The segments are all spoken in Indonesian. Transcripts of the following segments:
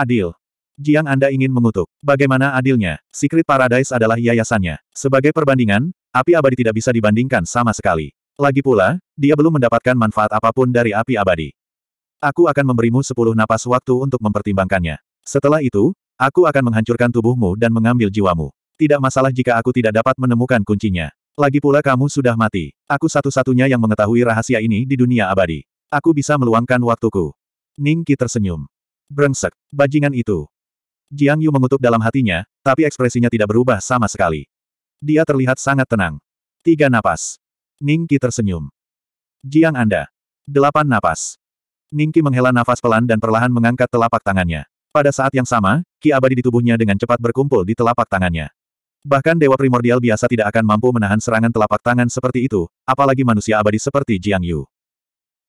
Adil. Jiang Anda ingin mengutuk. Bagaimana adilnya? Secret Paradise adalah yayasannya. Sebagai perbandingan, api abadi tidak bisa dibandingkan sama sekali. Lagi pula, dia belum mendapatkan manfaat apapun dari api abadi. Aku akan memberimu sepuluh napas waktu untuk mempertimbangkannya. Setelah itu, aku akan menghancurkan tubuhmu dan mengambil jiwamu. Tidak masalah jika aku tidak dapat menemukan kuncinya. Lagi pula kamu sudah mati. Aku satu-satunya yang mengetahui rahasia ini di dunia abadi. Aku bisa meluangkan waktuku. Ning Qi tersenyum. Brengsek, bajingan itu. Jiang Yu mengutuk dalam hatinya, tapi ekspresinya tidak berubah sama sekali. Dia terlihat sangat tenang. Tiga napas. Ningki tersenyum. Jiang Anda. Delapan napas. Ningki menghela nafas pelan dan perlahan mengangkat telapak tangannya. Pada saat yang sama, ki abadi di tubuhnya dengan cepat berkumpul di telapak tangannya. Bahkan dewa primordial biasa tidak akan mampu menahan serangan telapak tangan seperti itu, apalagi manusia abadi seperti Jiang Yu.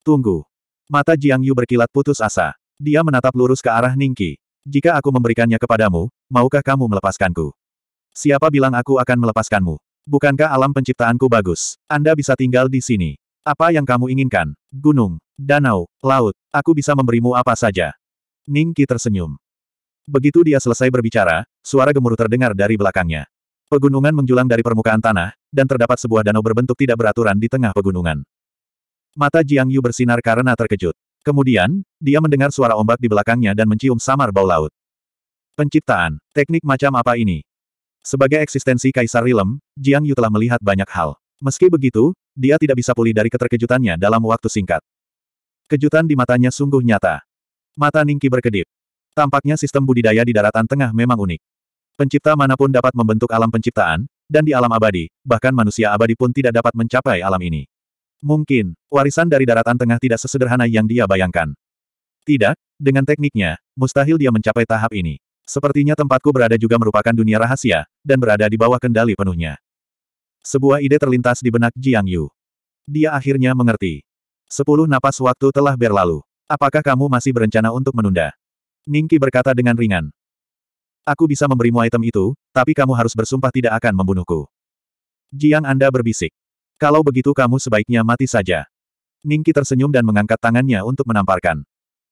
Tunggu. Mata Jiang Yu berkilat putus asa. Dia menatap lurus ke arah Ningki. Jika aku memberikannya kepadamu, maukah kamu melepaskanku? Siapa bilang aku akan melepaskanmu? Bukankah alam penciptaanku bagus? Anda bisa tinggal di sini. Apa yang kamu inginkan? Gunung, danau, laut, aku bisa memberimu apa saja. Ningki tersenyum. Begitu dia selesai berbicara, suara gemuruh terdengar dari belakangnya. Pegunungan menjulang dari permukaan tanah, dan terdapat sebuah danau berbentuk tidak beraturan di tengah pegunungan. Mata Jiang Yu bersinar karena terkejut. Kemudian, dia mendengar suara ombak di belakangnya dan mencium samar bau laut. Penciptaan, teknik macam apa ini? Sebagai eksistensi Kaisar Rilem, Jiang Yu telah melihat banyak hal. Meski begitu, dia tidak bisa pulih dari keterkejutannya dalam waktu singkat. Kejutan di matanya sungguh nyata. Mata Ningki berkedip. Tampaknya sistem budidaya di daratan tengah memang unik. Pencipta manapun dapat membentuk alam penciptaan, dan di alam abadi, bahkan manusia abadi pun tidak dapat mencapai alam ini. Mungkin, warisan dari daratan tengah tidak sesederhana yang dia bayangkan. Tidak, dengan tekniknya, mustahil dia mencapai tahap ini. Sepertinya tempatku berada juga merupakan dunia rahasia, dan berada di bawah kendali penuhnya. Sebuah ide terlintas di benak Jiang Yu. Dia akhirnya mengerti. Sepuluh napas waktu telah berlalu. Apakah kamu masih berencana untuk menunda? Ningki berkata dengan ringan. Aku bisa memberimu item itu, tapi kamu harus bersumpah tidak akan membunuhku. Jiang Anda berbisik. Kalau begitu kamu sebaiknya mati saja. Ningki tersenyum dan mengangkat tangannya untuk menamparkan.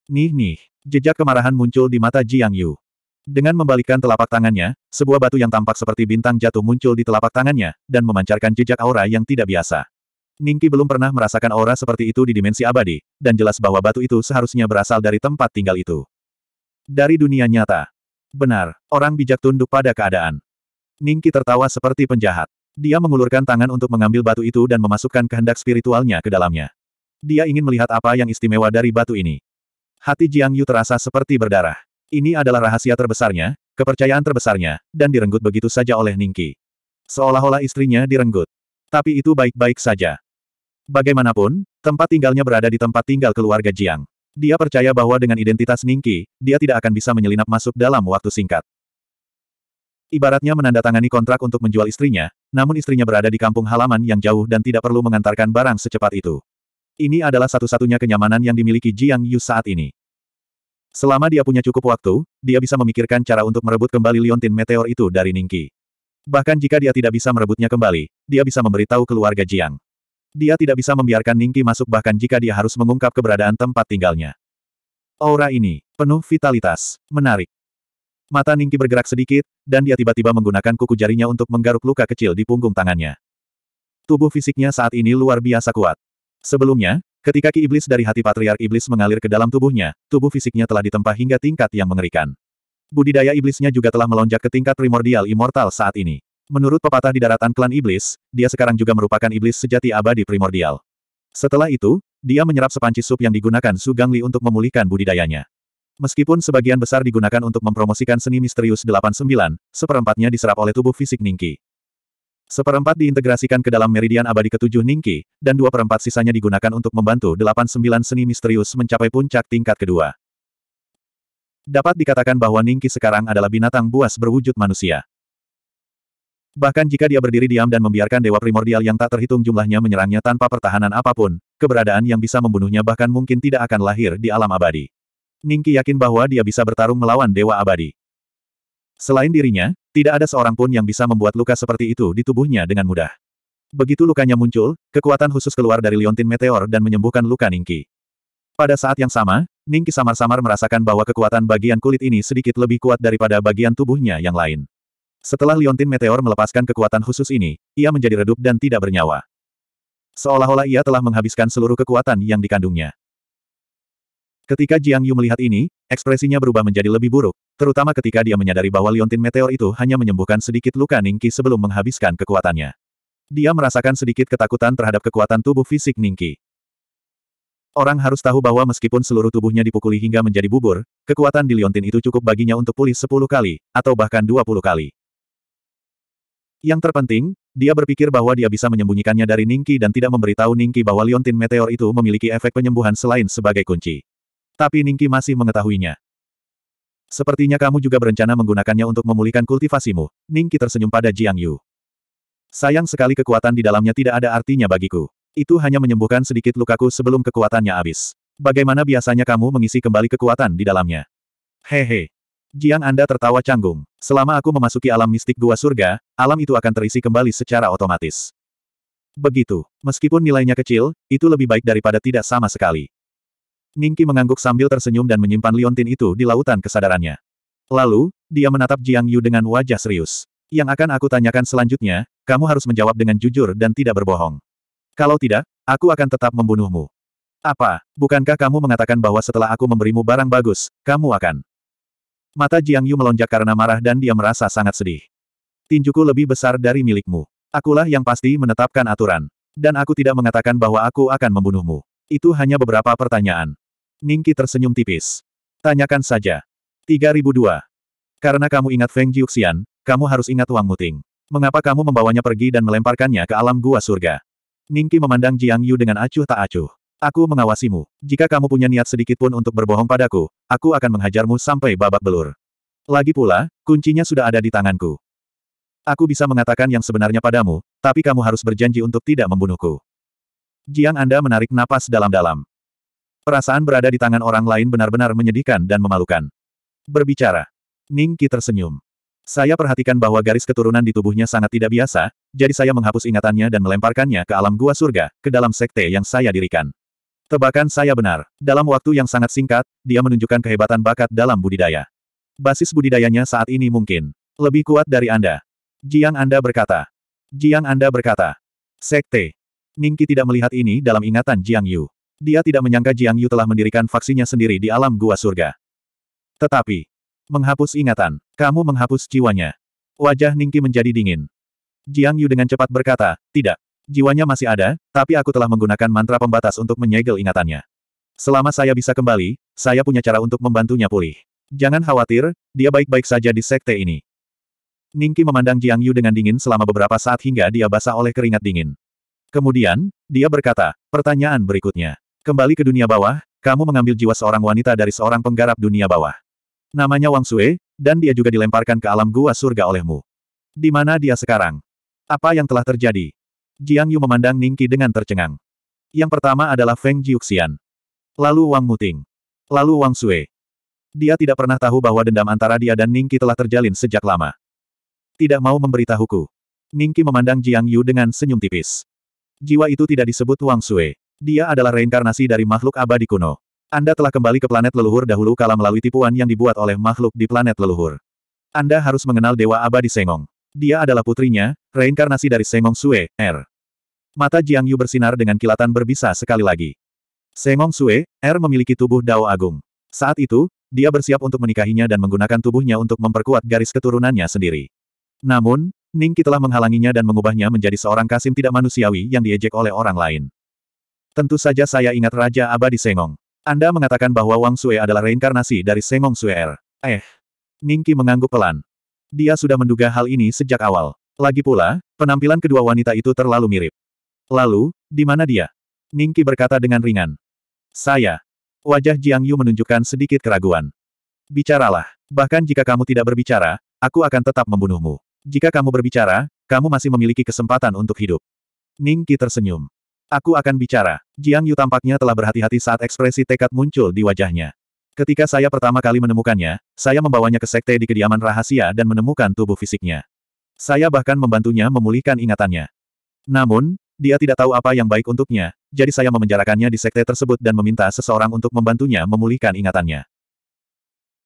Nih nih, jejak kemarahan muncul di mata Jiang Yu. Dengan membalikkan telapak tangannya, sebuah batu yang tampak seperti bintang jatuh muncul di telapak tangannya, dan memancarkan jejak aura yang tidak biasa. Ningki belum pernah merasakan aura seperti itu di dimensi abadi, dan jelas bahwa batu itu seharusnya berasal dari tempat tinggal itu. Dari dunia nyata. Benar, orang bijak tunduk pada keadaan. Ningki tertawa seperti penjahat. Dia mengulurkan tangan untuk mengambil batu itu dan memasukkan kehendak spiritualnya ke dalamnya. Dia ingin melihat apa yang istimewa dari batu ini. Hati Jiang Yu terasa seperti berdarah. Ini adalah rahasia terbesarnya, kepercayaan terbesarnya, dan direnggut begitu saja oleh Ningki. Seolah-olah istrinya direnggut. Tapi itu baik-baik saja. Bagaimanapun, tempat tinggalnya berada di tempat tinggal keluarga Jiang. Dia percaya bahwa dengan identitas Ningki, dia tidak akan bisa menyelinap masuk dalam waktu singkat. Ibaratnya menandatangani kontrak untuk menjual istrinya, namun istrinya berada di kampung halaman yang jauh dan tidak perlu mengantarkan barang secepat itu. Ini adalah satu-satunya kenyamanan yang dimiliki Jiang Yu saat ini. Selama dia punya cukup waktu, dia bisa memikirkan cara untuk merebut kembali liontin meteor itu dari Ningki. Bahkan jika dia tidak bisa merebutnya kembali, dia bisa memberitahu keluarga Jiang. Dia tidak bisa membiarkan Ningki masuk bahkan jika dia harus mengungkap keberadaan tempat tinggalnya. Aura ini, penuh vitalitas, menarik. Mata Ningki bergerak sedikit, dan dia tiba-tiba menggunakan kuku jarinya untuk menggaruk luka kecil di punggung tangannya. Tubuh fisiknya saat ini luar biasa kuat. Sebelumnya, ketika ki iblis dari hati patriark iblis mengalir ke dalam tubuhnya, tubuh fisiknya telah ditempa hingga tingkat yang mengerikan. Budidaya iblisnya juga telah melonjak ke tingkat primordial immortal saat ini. Menurut pepatah di daratan klan iblis, dia sekarang juga merupakan iblis sejati abadi primordial. Setelah itu, dia menyerap sepanci sup yang digunakan Su Gangli untuk memulihkan budidayanya. Meskipun sebagian besar digunakan untuk mempromosikan seni misterius 89, seperempatnya diserap oleh tubuh fisik Ningki. Seperempat diintegrasikan ke dalam meridian abadi ketujuh Ningki, dan dua perempat sisanya digunakan untuk membantu 89 seni misterius mencapai puncak tingkat kedua. Dapat dikatakan bahwa Ningki sekarang adalah binatang buas berwujud manusia. Bahkan jika dia berdiri diam dan membiarkan dewa primordial yang tak terhitung jumlahnya menyerangnya tanpa pertahanan apapun, keberadaan yang bisa membunuhnya bahkan mungkin tidak akan lahir di alam abadi. Ningki yakin bahwa dia bisa bertarung melawan Dewa Abadi. Selain dirinya, tidak ada seorang pun yang bisa membuat luka seperti itu di tubuhnya dengan mudah. Begitu lukanya muncul, kekuatan khusus keluar dari liontin meteor dan menyembuhkan luka Ningki. Pada saat yang sama, Ningki samar-samar merasakan bahwa kekuatan bagian kulit ini sedikit lebih kuat daripada bagian tubuhnya yang lain. Setelah liontin meteor melepaskan kekuatan khusus ini, ia menjadi redup dan tidak bernyawa. Seolah-olah ia telah menghabiskan seluruh kekuatan yang dikandungnya. Ketika Jiang Yu melihat ini, ekspresinya berubah menjadi lebih buruk, terutama ketika dia menyadari bahwa liontin meteor itu hanya menyembuhkan sedikit luka Ningki sebelum menghabiskan kekuatannya. Dia merasakan sedikit ketakutan terhadap kekuatan tubuh fisik Ningki. Orang harus tahu bahwa meskipun seluruh tubuhnya dipukuli hingga menjadi bubur, kekuatan di liontin itu cukup baginya untuk pulih 10 kali, atau bahkan 20 kali. Yang terpenting, dia berpikir bahwa dia bisa menyembunyikannya dari Ningki dan tidak memberitahu Ningki bahwa liontin meteor itu memiliki efek penyembuhan selain sebagai kunci tapi Ningki masih mengetahuinya. Sepertinya kamu juga berencana menggunakannya untuk memulihkan kultivasimu. Ningki tersenyum pada Jiang Yu. Sayang sekali kekuatan di dalamnya tidak ada artinya bagiku. Itu hanya menyembuhkan sedikit lukaku sebelum kekuatannya habis. Bagaimana biasanya kamu mengisi kembali kekuatan di dalamnya? Hehe. Jiang Anda tertawa canggung. Selama aku memasuki alam mistik gua surga, alam itu akan terisi kembali secara otomatis. Begitu. Meskipun nilainya kecil, itu lebih baik daripada tidak sama sekali. Ningki mengangguk sambil tersenyum dan menyimpan liontin itu di lautan kesadarannya. Lalu, dia menatap Jiang Yu dengan wajah serius. Yang akan aku tanyakan selanjutnya, kamu harus menjawab dengan jujur dan tidak berbohong. Kalau tidak, aku akan tetap membunuhmu. Apa, bukankah kamu mengatakan bahwa setelah aku memberimu barang bagus, kamu akan... Mata Jiang Yu melonjak karena marah dan dia merasa sangat sedih. Tinjuku lebih besar dari milikmu. Akulah yang pasti menetapkan aturan. Dan aku tidak mengatakan bahwa aku akan membunuhmu. Itu hanya beberapa pertanyaan. Ningki tersenyum tipis. Tanyakan saja. 3002. Karena kamu ingat Feng Jiuxian, kamu harus ingat Wang Muting. Mengapa kamu membawanya pergi dan melemparkannya ke alam gua surga? Ningki memandang Jiang Yu dengan acuh tak acuh. Aku mengawasimu. Jika kamu punya niat sedikit pun untuk berbohong padaku, aku akan menghajarmu sampai babak belur. Lagi pula, kuncinya sudah ada di tanganku. Aku bisa mengatakan yang sebenarnya padamu, tapi kamu harus berjanji untuk tidak membunuhku. Jiang Anda menarik napas dalam-dalam. Perasaan berada di tangan orang lain benar-benar menyedihkan dan memalukan. Berbicara. Ning Qi tersenyum. Saya perhatikan bahwa garis keturunan di tubuhnya sangat tidak biasa, jadi saya menghapus ingatannya dan melemparkannya ke alam gua surga, ke dalam sekte yang saya dirikan. Tebakan saya benar. Dalam waktu yang sangat singkat, dia menunjukkan kehebatan bakat dalam budidaya. Basis budidayanya saat ini mungkin lebih kuat dari Anda. Jiang Anda berkata. Jiang Anda berkata. Sekte. Ningki tidak melihat ini dalam ingatan Jiang Yu. Dia tidak menyangka Jiang Yu telah mendirikan faksinya sendiri di alam gua surga. Tetapi, menghapus ingatan, kamu menghapus jiwanya. Wajah Ningki menjadi dingin. Jiang Yu dengan cepat berkata, tidak. Jiwanya masih ada, tapi aku telah menggunakan mantra pembatas untuk menyegel ingatannya. Selama saya bisa kembali, saya punya cara untuk membantunya pulih. Jangan khawatir, dia baik-baik saja di sekte ini. Ningki memandang Jiang Yu dengan dingin selama beberapa saat hingga dia basah oleh keringat dingin. Kemudian, dia berkata, pertanyaan berikutnya. Kembali ke dunia bawah, kamu mengambil jiwa seorang wanita dari seorang penggarap dunia bawah. Namanya Wang Sue, dan dia juga dilemparkan ke alam gua surga olehmu. Di mana dia sekarang? Apa yang telah terjadi? Jiang Yu memandang Ningki dengan tercengang. Yang pertama adalah Feng Jiuxian. Lalu Wang Muting. Lalu Wang Sue. Dia tidak pernah tahu bahwa dendam antara dia dan Ningki telah terjalin sejak lama. Tidak mau memberitahuku. Ningki memandang Jiang Yu dengan senyum tipis. Jiwa itu tidak disebut Wang Sue. Dia adalah reinkarnasi dari makhluk abadi kuno. Anda telah kembali ke planet leluhur dahulu kala melalui tipuan yang dibuat oleh makhluk di planet leluhur. Anda harus mengenal Dewa Abadi Sengong. Dia adalah putrinya, reinkarnasi dari Sengong Sue, R. Er. Mata Jiang Yu bersinar dengan kilatan berbisa sekali lagi. Sengong Sue, R er memiliki tubuh Dao Agung. Saat itu, dia bersiap untuk menikahinya dan menggunakan tubuhnya untuk memperkuat garis keturunannya sendiri. Namun, Ningki telah menghalanginya dan mengubahnya menjadi seorang kasim tidak manusiawi yang diejek oleh orang lain. Tentu saja saya ingat Raja Abadi Sengong. Anda mengatakan bahwa Wang Sue adalah reinkarnasi dari Sengong Er. Eh. Ningki mengangguk pelan. Dia sudah menduga hal ini sejak awal. Lagi pula, penampilan kedua wanita itu terlalu mirip. Lalu, di mana dia? Ningki berkata dengan ringan. Saya. Wajah Jiang Yu menunjukkan sedikit keraguan. Bicaralah. Bahkan jika kamu tidak berbicara, aku akan tetap membunuhmu. Jika kamu berbicara, kamu masih memiliki kesempatan untuk hidup. Ningki tersenyum. Aku akan bicara. Jiang Yu tampaknya telah berhati-hati saat ekspresi tekad muncul di wajahnya. Ketika saya pertama kali menemukannya, saya membawanya ke sekte di kediaman rahasia dan menemukan tubuh fisiknya. Saya bahkan membantunya memulihkan ingatannya. Namun, dia tidak tahu apa yang baik untuknya, jadi saya memenjarakannya di sekte tersebut dan meminta seseorang untuk membantunya memulihkan ingatannya.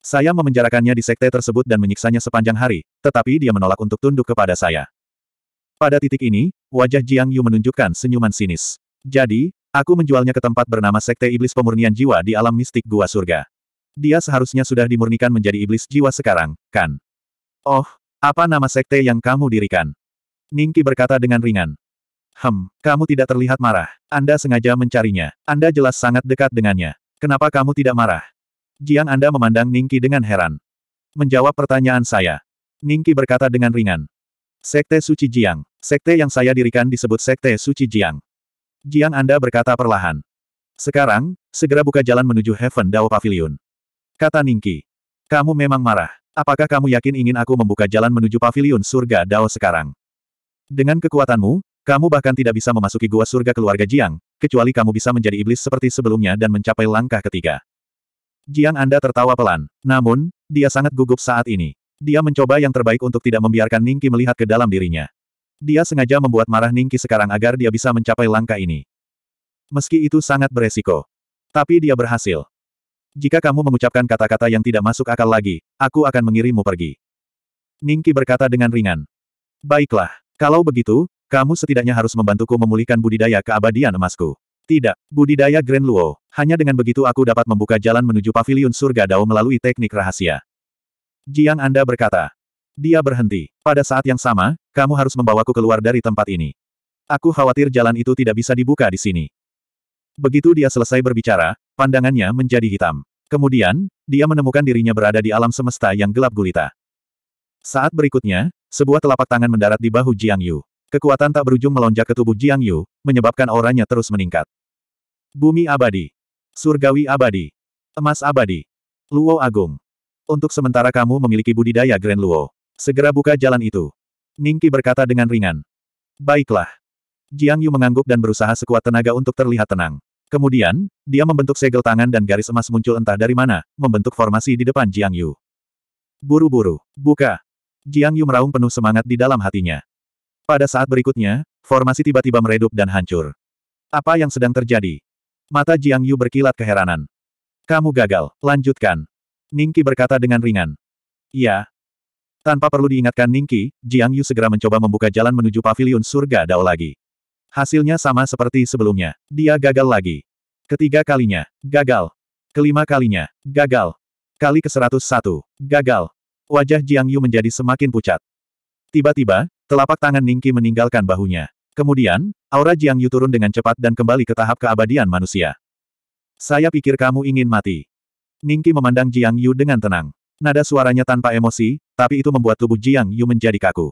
Saya memenjarakannya di sekte tersebut dan menyiksanya sepanjang hari, tetapi dia menolak untuk tunduk kepada saya. Pada titik ini, wajah Jiang Yu menunjukkan senyuman sinis. Jadi, aku menjualnya ke tempat bernama Sekte Iblis Pemurnian Jiwa di alam mistik Gua Surga. Dia seharusnya sudah dimurnikan menjadi iblis jiwa sekarang, kan? Oh, apa nama sekte yang kamu dirikan? Ningki berkata dengan ringan. Hem, kamu tidak terlihat marah. Anda sengaja mencarinya. Anda jelas sangat dekat dengannya. Kenapa kamu tidak marah? Jiang Anda memandang Ningki dengan heran. Menjawab pertanyaan saya. Ningki berkata dengan ringan. Sekte Suci Jiang. Sekte yang saya dirikan disebut Sekte Suci Jiang. Jiang Anda berkata perlahan. Sekarang, segera buka jalan menuju Heaven Dao Pavilion. Kata Ningki. Kamu memang marah. Apakah kamu yakin ingin aku membuka jalan menuju pavilion surga Dao sekarang? Dengan kekuatanmu, kamu bahkan tidak bisa memasuki gua surga keluarga Jiang, kecuali kamu bisa menjadi iblis seperti sebelumnya dan mencapai langkah ketiga. Jiang Anda tertawa pelan, namun, dia sangat gugup saat ini. Dia mencoba yang terbaik untuk tidak membiarkan Ningki melihat ke dalam dirinya. Dia sengaja membuat marah Ningki sekarang agar dia bisa mencapai langkah ini. Meski itu sangat beresiko. Tapi dia berhasil. Jika kamu mengucapkan kata-kata yang tidak masuk akal lagi, aku akan mengirimmu pergi. Ningki berkata dengan ringan. Baiklah, kalau begitu, kamu setidaknya harus membantuku memulihkan budidaya keabadian emasku. Tidak, budidaya Grand Luo. Hanya dengan begitu aku dapat membuka jalan menuju Paviliun surga Dao melalui teknik rahasia. Jiang Anda berkata. Dia berhenti. Pada saat yang sama, kamu harus membawaku keluar dari tempat ini. Aku khawatir jalan itu tidak bisa dibuka di sini. Begitu dia selesai berbicara, pandangannya menjadi hitam. Kemudian, dia menemukan dirinya berada di alam semesta yang gelap gulita. Saat berikutnya, sebuah telapak tangan mendarat di bahu Jiang Yu. Kekuatan tak berujung melonjak ke tubuh Jiang Yu, menyebabkan auranya terus meningkat. Bumi abadi. Surgawi abadi. Emas abadi. Luo agung. Untuk sementara kamu memiliki budidaya Grand Luo. Segera buka jalan itu. Ningki berkata dengan ringan. Baiklah. Jiang Yu mengangguk dan berusaha sekuat tenaga untuk terlihat tenang. Kemudian, dia membentuk segel tangan dan garis emas muncul entah dari mana, membentuk formasi di depan Jiang Yu. Buru-buru, buka. Jiang Yu meraung penuh semangat di dalam hatinya. Pada saat berikutnya, formasi tiba-tiba meredup dan hancur. Apa yang sedang terjadi? Mata Jiang Yu berkilat keheranan. Kamu gagal, lanjutkan. Ningki berkata dengan ringan. Iya. Tanpa perlu diingatkan Ningki, Jiang Yu segera mencoba membuka jalan menuju Paviliun surga Dao lagi. Hasilnya sama seperti sebelumnya. Dia gagal lagi. Ketiga kalinya, gagal. Kelima kalinya, gagal. Kali ke-101, gagal. Wajah Jiang Yu menjadi semakin pucat. Tiba-tiba, telapak tangan Ningki meninggalkan bahunya. Kemudian, aura Jiang Yu turun dengan cepat dan kembali ke tahap keabadian manusia. Saya pikir kamu ingin mati. Ningki memandang Jiang Yu dengan tenang. Nada suaranya tanpa emosi, tapi itu membuat tubuh Jiang Yu menjadi kaku.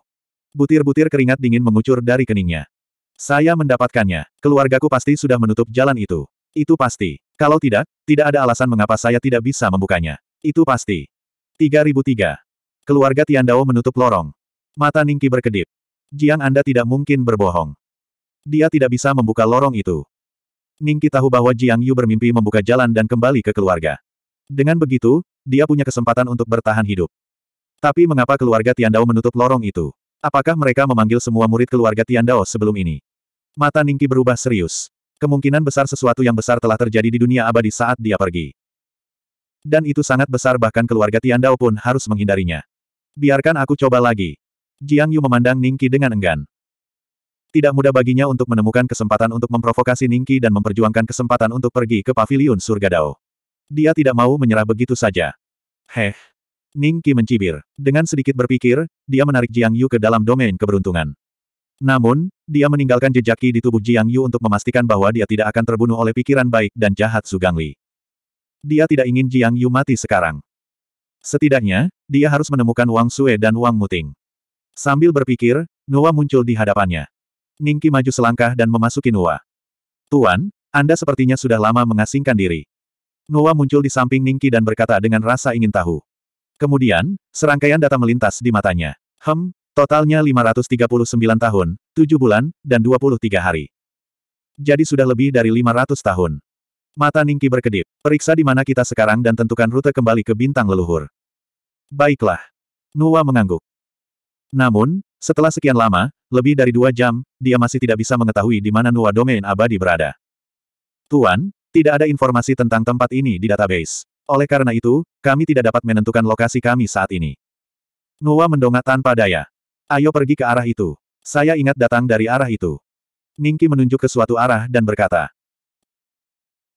Butir-butir keringat dingin mengucur dari keningnya. Saya mendapatkannya. Keluargaku pasti sudah menutup jalan itu. Itu pasti. Kalau tidak, tidak ada alasan mengapa saya tidak bisa membukanya. Itu pasti. 3003. Keluarga Dao menutup lorong. Mata Ningki berkedip. Jiang Anda tidak mungkin berbohong. Dia tidak bisa membuka lorong itu. Ningki tahu bahwa Jiang Yu bermimpi membuka jalan dan kembali ke keluarga. Dengan begitu, dia punya kesempatan untuk bertahan hidup. Tapi mengapa keluarga Tiandao menutup lorong itu? Apakah mereka memanggil semua murid keluarga Tiandao sebelum ini? Mata Ningki berubah serius. Kemungkinan besar sesuatu yang besar telah terjadi di dunia abadi saat dia pergi. Dan itu sangat besar bahkan keluarga Tiandao pun harus menghindarinya. Biarkan aku coba lagi. Jiang Yu memandang Ningki dengan enggan. Tidak mudah baginya untuk menemukan kesempatan untuk memprovokasi Ningki dan memperjuangkan kesempatan untuk pergi ke paviliun surga Dao. Dia tidak mau menyerah begitu saja. Heh. Ning Qi mencibir. Dengan sedikit berpikir, dia menarik Jiang Yu ke dalam domain keberuntungan. Namun, dia meninggalkan jejak Qi di tubuh Jiang Yu untuk memastikan bahwa dia tidak akan terbunuh oleh pikiran baik dan jahat Su Li. Dia tidak ingin Jiang Yu mati sekarang. Setidaknya, dia harus menemukan Wang Sue dan Wang Muting. Sambil berpikir, Nuwa muncul di hadapannya. Ningki maju selangkah dan memasuki Nua. Tuan, Anda sepertinya sudah lama mengasingkan diri. Nuwa muncul di samping Ningki dan berkata dengan rasa ingin tahu. Kemudian, serangkaian data melintas di matanya. Hem, totalnya 539 tahun, 7 bulan, dan 23 hari. Jadi sudah lebih dari 500 tahun. Mata Ningki berkedip. Periksa di mana kita sekarang dan tentukan rute kembali ke bintang leluhur. Baiklah. Nuwa mengangguk. Namun, setelah sekian lama, lebih dari dua jam, dia masih tidak bisa mengetahui di mana Nuwa Domain Abadi berada. Tuan, tidak ada informasi tentang tempat ini di database. Oleh karena itu, kami tidak dapat menentukan lokasi kami saat ini. Noah mendongak tanpa daya. Ayo pergi ke arah itu. Saya ingat datang dari arah itu. Ningki menunjuk ke suatu arah dan berkata.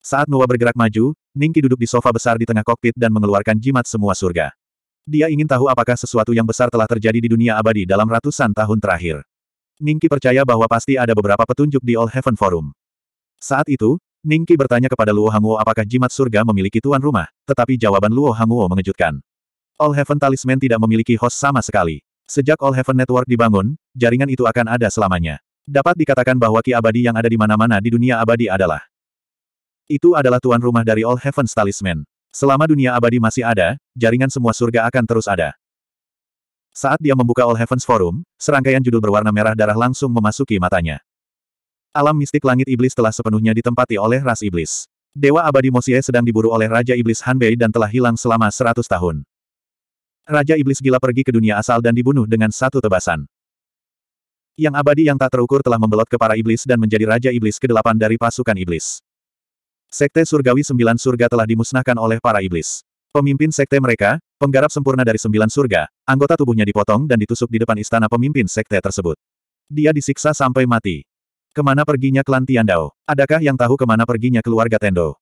Saat Noah bergerak maju, Ningki duduk di sofa besar di tengah kokpit dan mengeluarkan jimat semua surga. Dia ingin tahu apakah sesuatu yang besar telah terjadi di dunia abadi dalam ratusan tahun terakhir. Ningki percaya bahwa pasti ada beberapa petunjuk di All Heaven Forum. Saat itu, Ningki bertanya kepada Luo Hanguo apakah jimat surga memiliki tuan rumah, tetapi jawaban Luo Hanguo mengejutkan. All Heaven Talisman tidak memiliki host sama sekali. Sejak All Heaven Network dibangun, jaringan itu akan ada selamanya. Dapat dikatakan bahwa ki abadi yang ada di mana-mana di dunia abadi adalah itu adalah tuan rumah dari All Heaven Talisman. Selama dunia abadi masih ada, jaringan semua surga akan terus ada. Saat dia membuka All Heavens Forum, serangkaian judul berwarna merah darah langsung memasuki matanya. Alam mistik langit iblis telah sepenuhnya ditempati oleh ras iblis. Dewa abadi Mosie sedang diburu oleh Raja Iblis Hanbei dan telah hilang selama seratus tahun. Raja Iblis gila pergi ke dunia asal dan dibunuh dengan satu tebasan. Yang abadi yang tak terukur telah membelot ke para iblis dan menjadi Raja Iblis ke-8 dari pasukan iblis. Sekte Surgawi Sembilan Surga telah dimusnahkan oleh para iblis. Pemimpin sekte mereka, penggarap sempurna dari Sembilan Surga, anggota tubuhnya dipotong dan ditusuk di depan istana pemimpin sekte tersebut. Dia disiksa sampai mati. Kemana perginya klan Dao? Adakah yang tahu kemana perginya keluarga Tendo?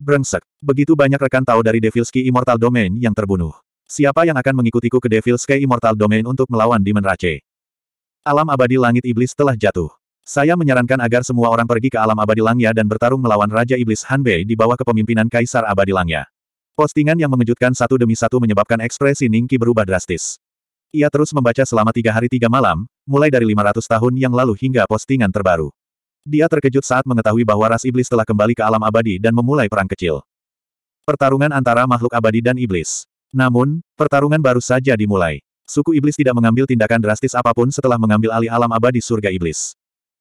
Brengsek. Begitu banyak rekan tahu dari Devil's Key Immortal Domain yang terbunuh. Siapa yang akan mengikutiku ke Devil's Key Immortal Domain untuk melawan Demon Rache? Alam abadi langit iblis telah jatuh. Saya menyarankan agar semua orang pergi ke alam abadi Langya dan bertarung melawan Raja Iblis Hanbei di bawah kepemimpinan Kaisar Abadi Langya. Postingan yang mengejutkan satu demi satu menyebabkan ekspresi Ningki berubah drastis. Ia terus membaca selama tiga hari tiga malam, mulai dari 500 tahun yang lalu hingga postingan terbaru. Dia terkejut saat mengetahui bahwa ras iblis telah kembali ke alam abadi dan memulai perang kecil. Pertarungan antara makhluk abadi dan iblis. Namun, pertarungan baru saja dimulai. Suku iblis tidak mengambil tindakan drastis apapun setelah mengambil alih alam abadi surga iblis.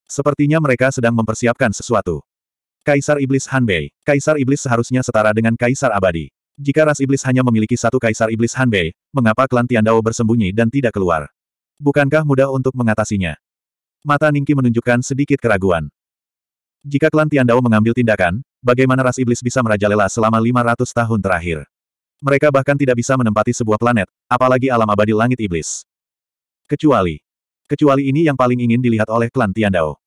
Sepertinya mereka sedang mempersiapkan sesuatu. Kaisar Iblis Hanbei. Kaisar Iblis seharusnya setara dengan Kaisar Abadi. Jika ras iblis hanya memiliki satu kaisar iblis Hanbei, mengapa klan Tiandao bersembunyi dan tidak keluar? Bukankah mudah untuk mengatasinya? Mata Ningki menunjukkan sedikit keraguan. Jika klan Tiandao mengambil tindakan, bagaimana ras iblis bisa merajalela selama 500 tahun terakhir? Mereka bahkan tidak bisa menempati sebuah planet, apalagi alam abadi langit iblis. Kecuali. Kecuali ini yang paling ingin dilihat oleh klan Tiandao.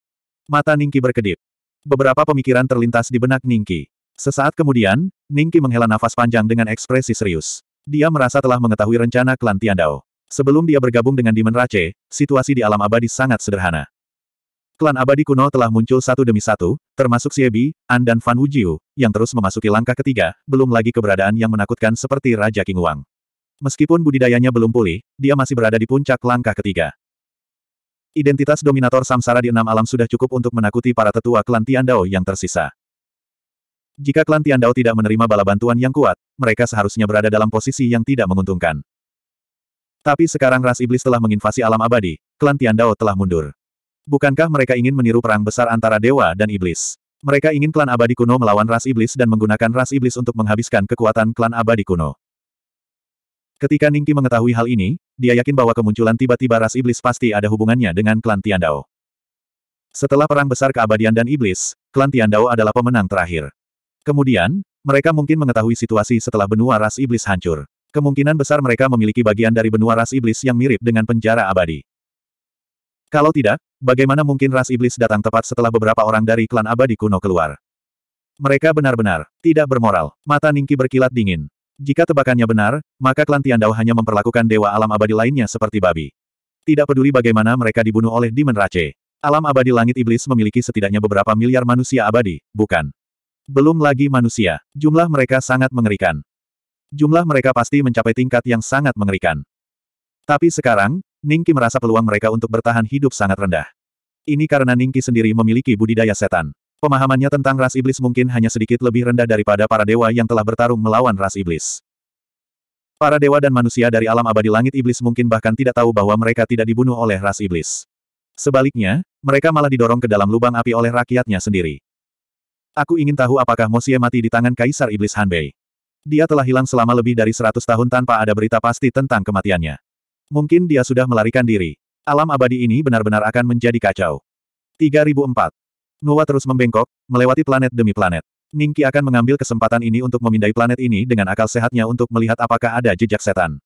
Mata Ningki berkedip. Beberapa pemikiran terlintas di benak Ningki. Sesaat kemudian, Ningki menghela nafas panjang dengan ekspresi serius. Dia merasa telah mengetahui rencana klan Tiandao. Sebelum dia bergabung dengan Demon Rache, situasi di alam abadi sangat sederhana. Klan abadi kuno telah muncul satu demi satu, termasuk Siebi, An dan Fan Wujiu, yang terus memasuki langkah ketiga, belum lagi keberadaan yang menakutkan seperti Raja King Wang. Meskipun budidayanya belum pulih, dia masih berada di puncak langkah ketiga. Identitas dominator samsara di enam alam sudah cukup untuk menakuti para tetua klan Tiandao yang tersisa. Jika klan Tian Dao tidak menerima bala bantuan yang kuat, mereka seharusnya berada dalam posisi yang tidak menguntungkan. Tapi sekarang ras iblis telah menginvasi alam abadi, klan Tian Dao telah mundur. Bukankah mereka ingin meniru perang besar antara dewa dan iblis? Mereka ingin klan abadi kuno melawan ras iblis dan menggunakan ras iblis untuk menghabiskan kekuatan klan abadi kuno. Ketika Ningki mengetahui hal ini, dia yakin bahwa kemunculan tiba-tiba ras iblis pasti ada hubungannya dengan klan Tian Dao. Setelah perang besar keabadian dan iblis, klan Tian Dao adalah pemenang terakhir. Kemudian, mereka mungkin mengetahui situasi setelah benua ras iblis hancur. Kemungkinan besar mereka memiliki bagian dari benua ras iblis yang mirip dengan penjara abadi. Kalau tidak, bagaimana mungkin ras iblis datang tepat setelah beberapa orang dari klan abadi kuno keluar? Mereka benar-benar tidak bermoral. Mata Ningki berkilat dingin. Jika tebakannya benar, maka klan Tiandao hanya memperlakukan dewa alam abadi lainnya seperti babi. Tidak peduli bagaimana mereka dibunuh oleh Demon Rache. Alam abadi langit iblis memiliki setidaknya beberapa miliar manusia abadi, bukan? Belum lagi manusia, jumlah mereka sangat mengerikan. Jumlah mereka pasti mencapai tingkat yang sangat mengerikan. Tapi sekarang, Ningki merasa peluang mereka untuk bertahan hidup sangat rendah. Ini karena Ningki sendiri memiliki budidaya setan. Pemahamannya tentang ras iblis mungkin hanya sedikit lebih rendah daripada para dewa yang telah bertarung melawan ras iblis. Para dewa dan manusia dari alam abadi langit iblis mungkin bahkan tidak tahu bahwa mereka tidak dibunuh oleh ras iblis. Sebaliknya, mereka malah didorong ke dalam lubang api oleh rakyatnya sendiri. Aku ingin tahu apakah Mosie mati di tangan Kaisar Iblis Hanbei. Dia telah hilang selama lebih dari seratus tahun tanpa ada berita pasti tentang kematiannya. Mungkin dia sudah melarikan diri. Alam abadi ini benar-benar akan menjadi kacau. 3004. Nuwa terus membengkok, melewati planet demi planet. Ningki akan mengambil kesempatan ini untuk memindai planet ini dengan akal sehatnya untuk melihat apakah ada jejak setan.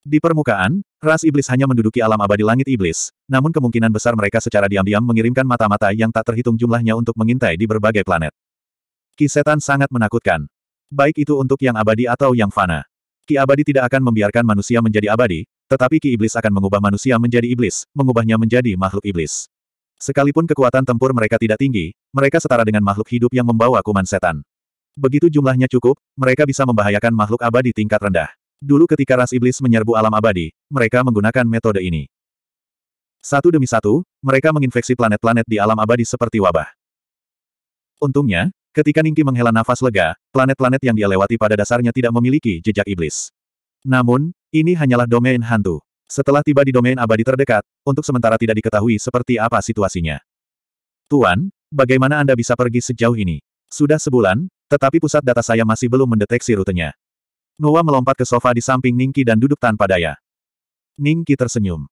Di permukaan, ras iblis hanya menduduki alam abadi langit iblis, namun kemungkinan besar mereka secara diam-diam mengirimkan mata-mata yang tak terhitung jumlahnya untuk mengintai di berbagai planet. Ki setan sangat menakutkan. Baik itu untuk yang abadi atau yang fana. Ki abadi tidak akan membiarkan manusia menjadi abadi, tetapi ki iblis akan mengubah manusia menjadi iblis, mengubahnya menjadi makhluk iblis. Sekalipun kekuatan tempur mereka tidak tinggi, mereka setara dengan makhluk hidup yang membawa kuman setan. Begitu jumlahnya cukup, mereka bisa membahayakan makhluk abadi tingkat rendah. Dulu ketika ras iblis menyerbu alam abadi, mereka menggunakan metode ini. Satu demi satu, mereka menginfeksi planet-planet di alam abadi seperti wabah. Untungnya, ketika Ningki menghela nafas lega, planet-planet yang dia lewati pada dasarnya tidak memiliki jejak iblis. Namun, ini hanyalah domain hantu. Setelah tiba di domain abadi terdekat, untuk sementara tidak diketahui seperti apa situasinya. Tuan, bagaimana Anda bisa pergi sejauh ini? Sudah sebulan, tetapi pusat data saya masih belum mendeteksi rutenya. Noah melompat ke sofa di samping Ningki dan duduk tanpa daya. Ningki tersenyum.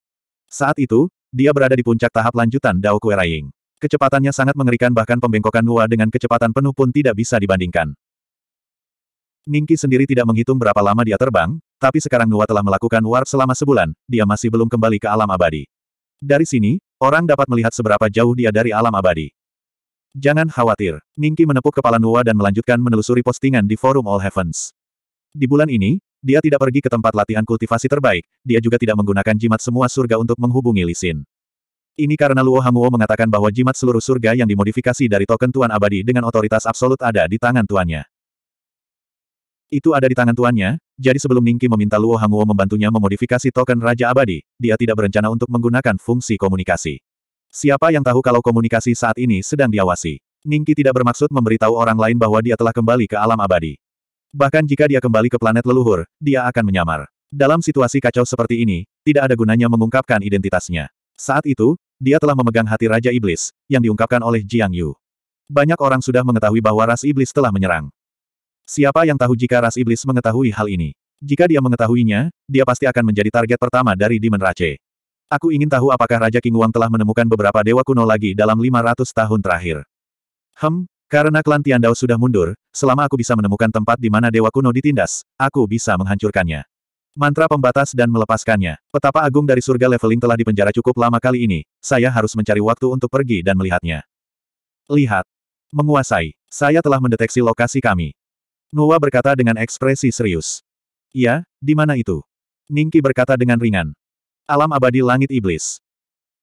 Saat itu, dia berada di puncak tahap lanjutan Dao Kueraying. Kecepatannya sangat mengerikan bahkan pembengkokan Noah dengan kecepatan penuh pun tidak bisa dibandingkan. Ningki sendiri tidak menghitung berapa lama dia terbang, tapi sekarang Noah telah melakukan warp selama sebulan, dia masih belum kembali ke alam abadi. Dari sini, orang dapat melihat seberapa jauh dia dari alam abadi. Jangan khawatir, Ningki menepuk kepala Noah dan melanjutkan menelusuri postingan di forum All Heavens. Di bulan ini, dia tidak pergi ke tempat latihan kultivasi terbaik, dia juga tidak menggunakan jimat semua surga untuk menghubungi Lisin. Ini karena Luo Hanguo mengatakan bahwa jimat seluruh surga yang dimodifikasi dari token Tuan Abadi dengan otoritas absolut ada di tangan tuannya. Itu ada di tangan tuannya, jadi sebelum Ningki meminta Luo Hanguo membantunya memodifikasi token Raja Abadi, dia tidak berencana untuk menggunakan fungsi komunikasi. Siapa yang tahu kalau komunikasi saat ini sedang diawasi? Ningki tidak bermaksud memberitahu orang lain bahwa dia telah kembali ke alam abadi. Bahkan jika dia kembali ke planet leluhur, dia akan menyamar. Dalam situasi kacau seperti ini, tidak ada gunanya mengungkapkan identitasnya. Saat itu, dia telah memegang hati Raja Iblis, yang diungkapkan oleh Jiang Yu. Banyak orang sudah mengetahui bahwa ras iblis telah menyerang. Siapa yang tahu jika ras iblis mengetahui hal ini? Jika dia mengetahuinya, dia pasti akan menjadi target pertama dari Demon Rache. Aku ingin tahu apakah Raja King Wang telah menemukan beberapa dewa kuno lagi dalam 500 tahun terakhir. Hem, karena klan Tiandao sudah mundur, selama aku bisa menemukan tempat di mana Dewa Kuno ditindas, aku bisa menghancurkannya. Mantra pembatas dan melepaskannya. Petapa agung dari surga leveling telah dipenjara cukup lama kali ini, saya harus mencari waktu untuk pergi dan melihatnya. Lihat. Menguasai. Saya telah mendeteksi lokasi kami. Nuwa berkata dengan ekspresi serius. Ya, di mana itu? Ningki berkata dengan ringan. Alam abadi langit iblis.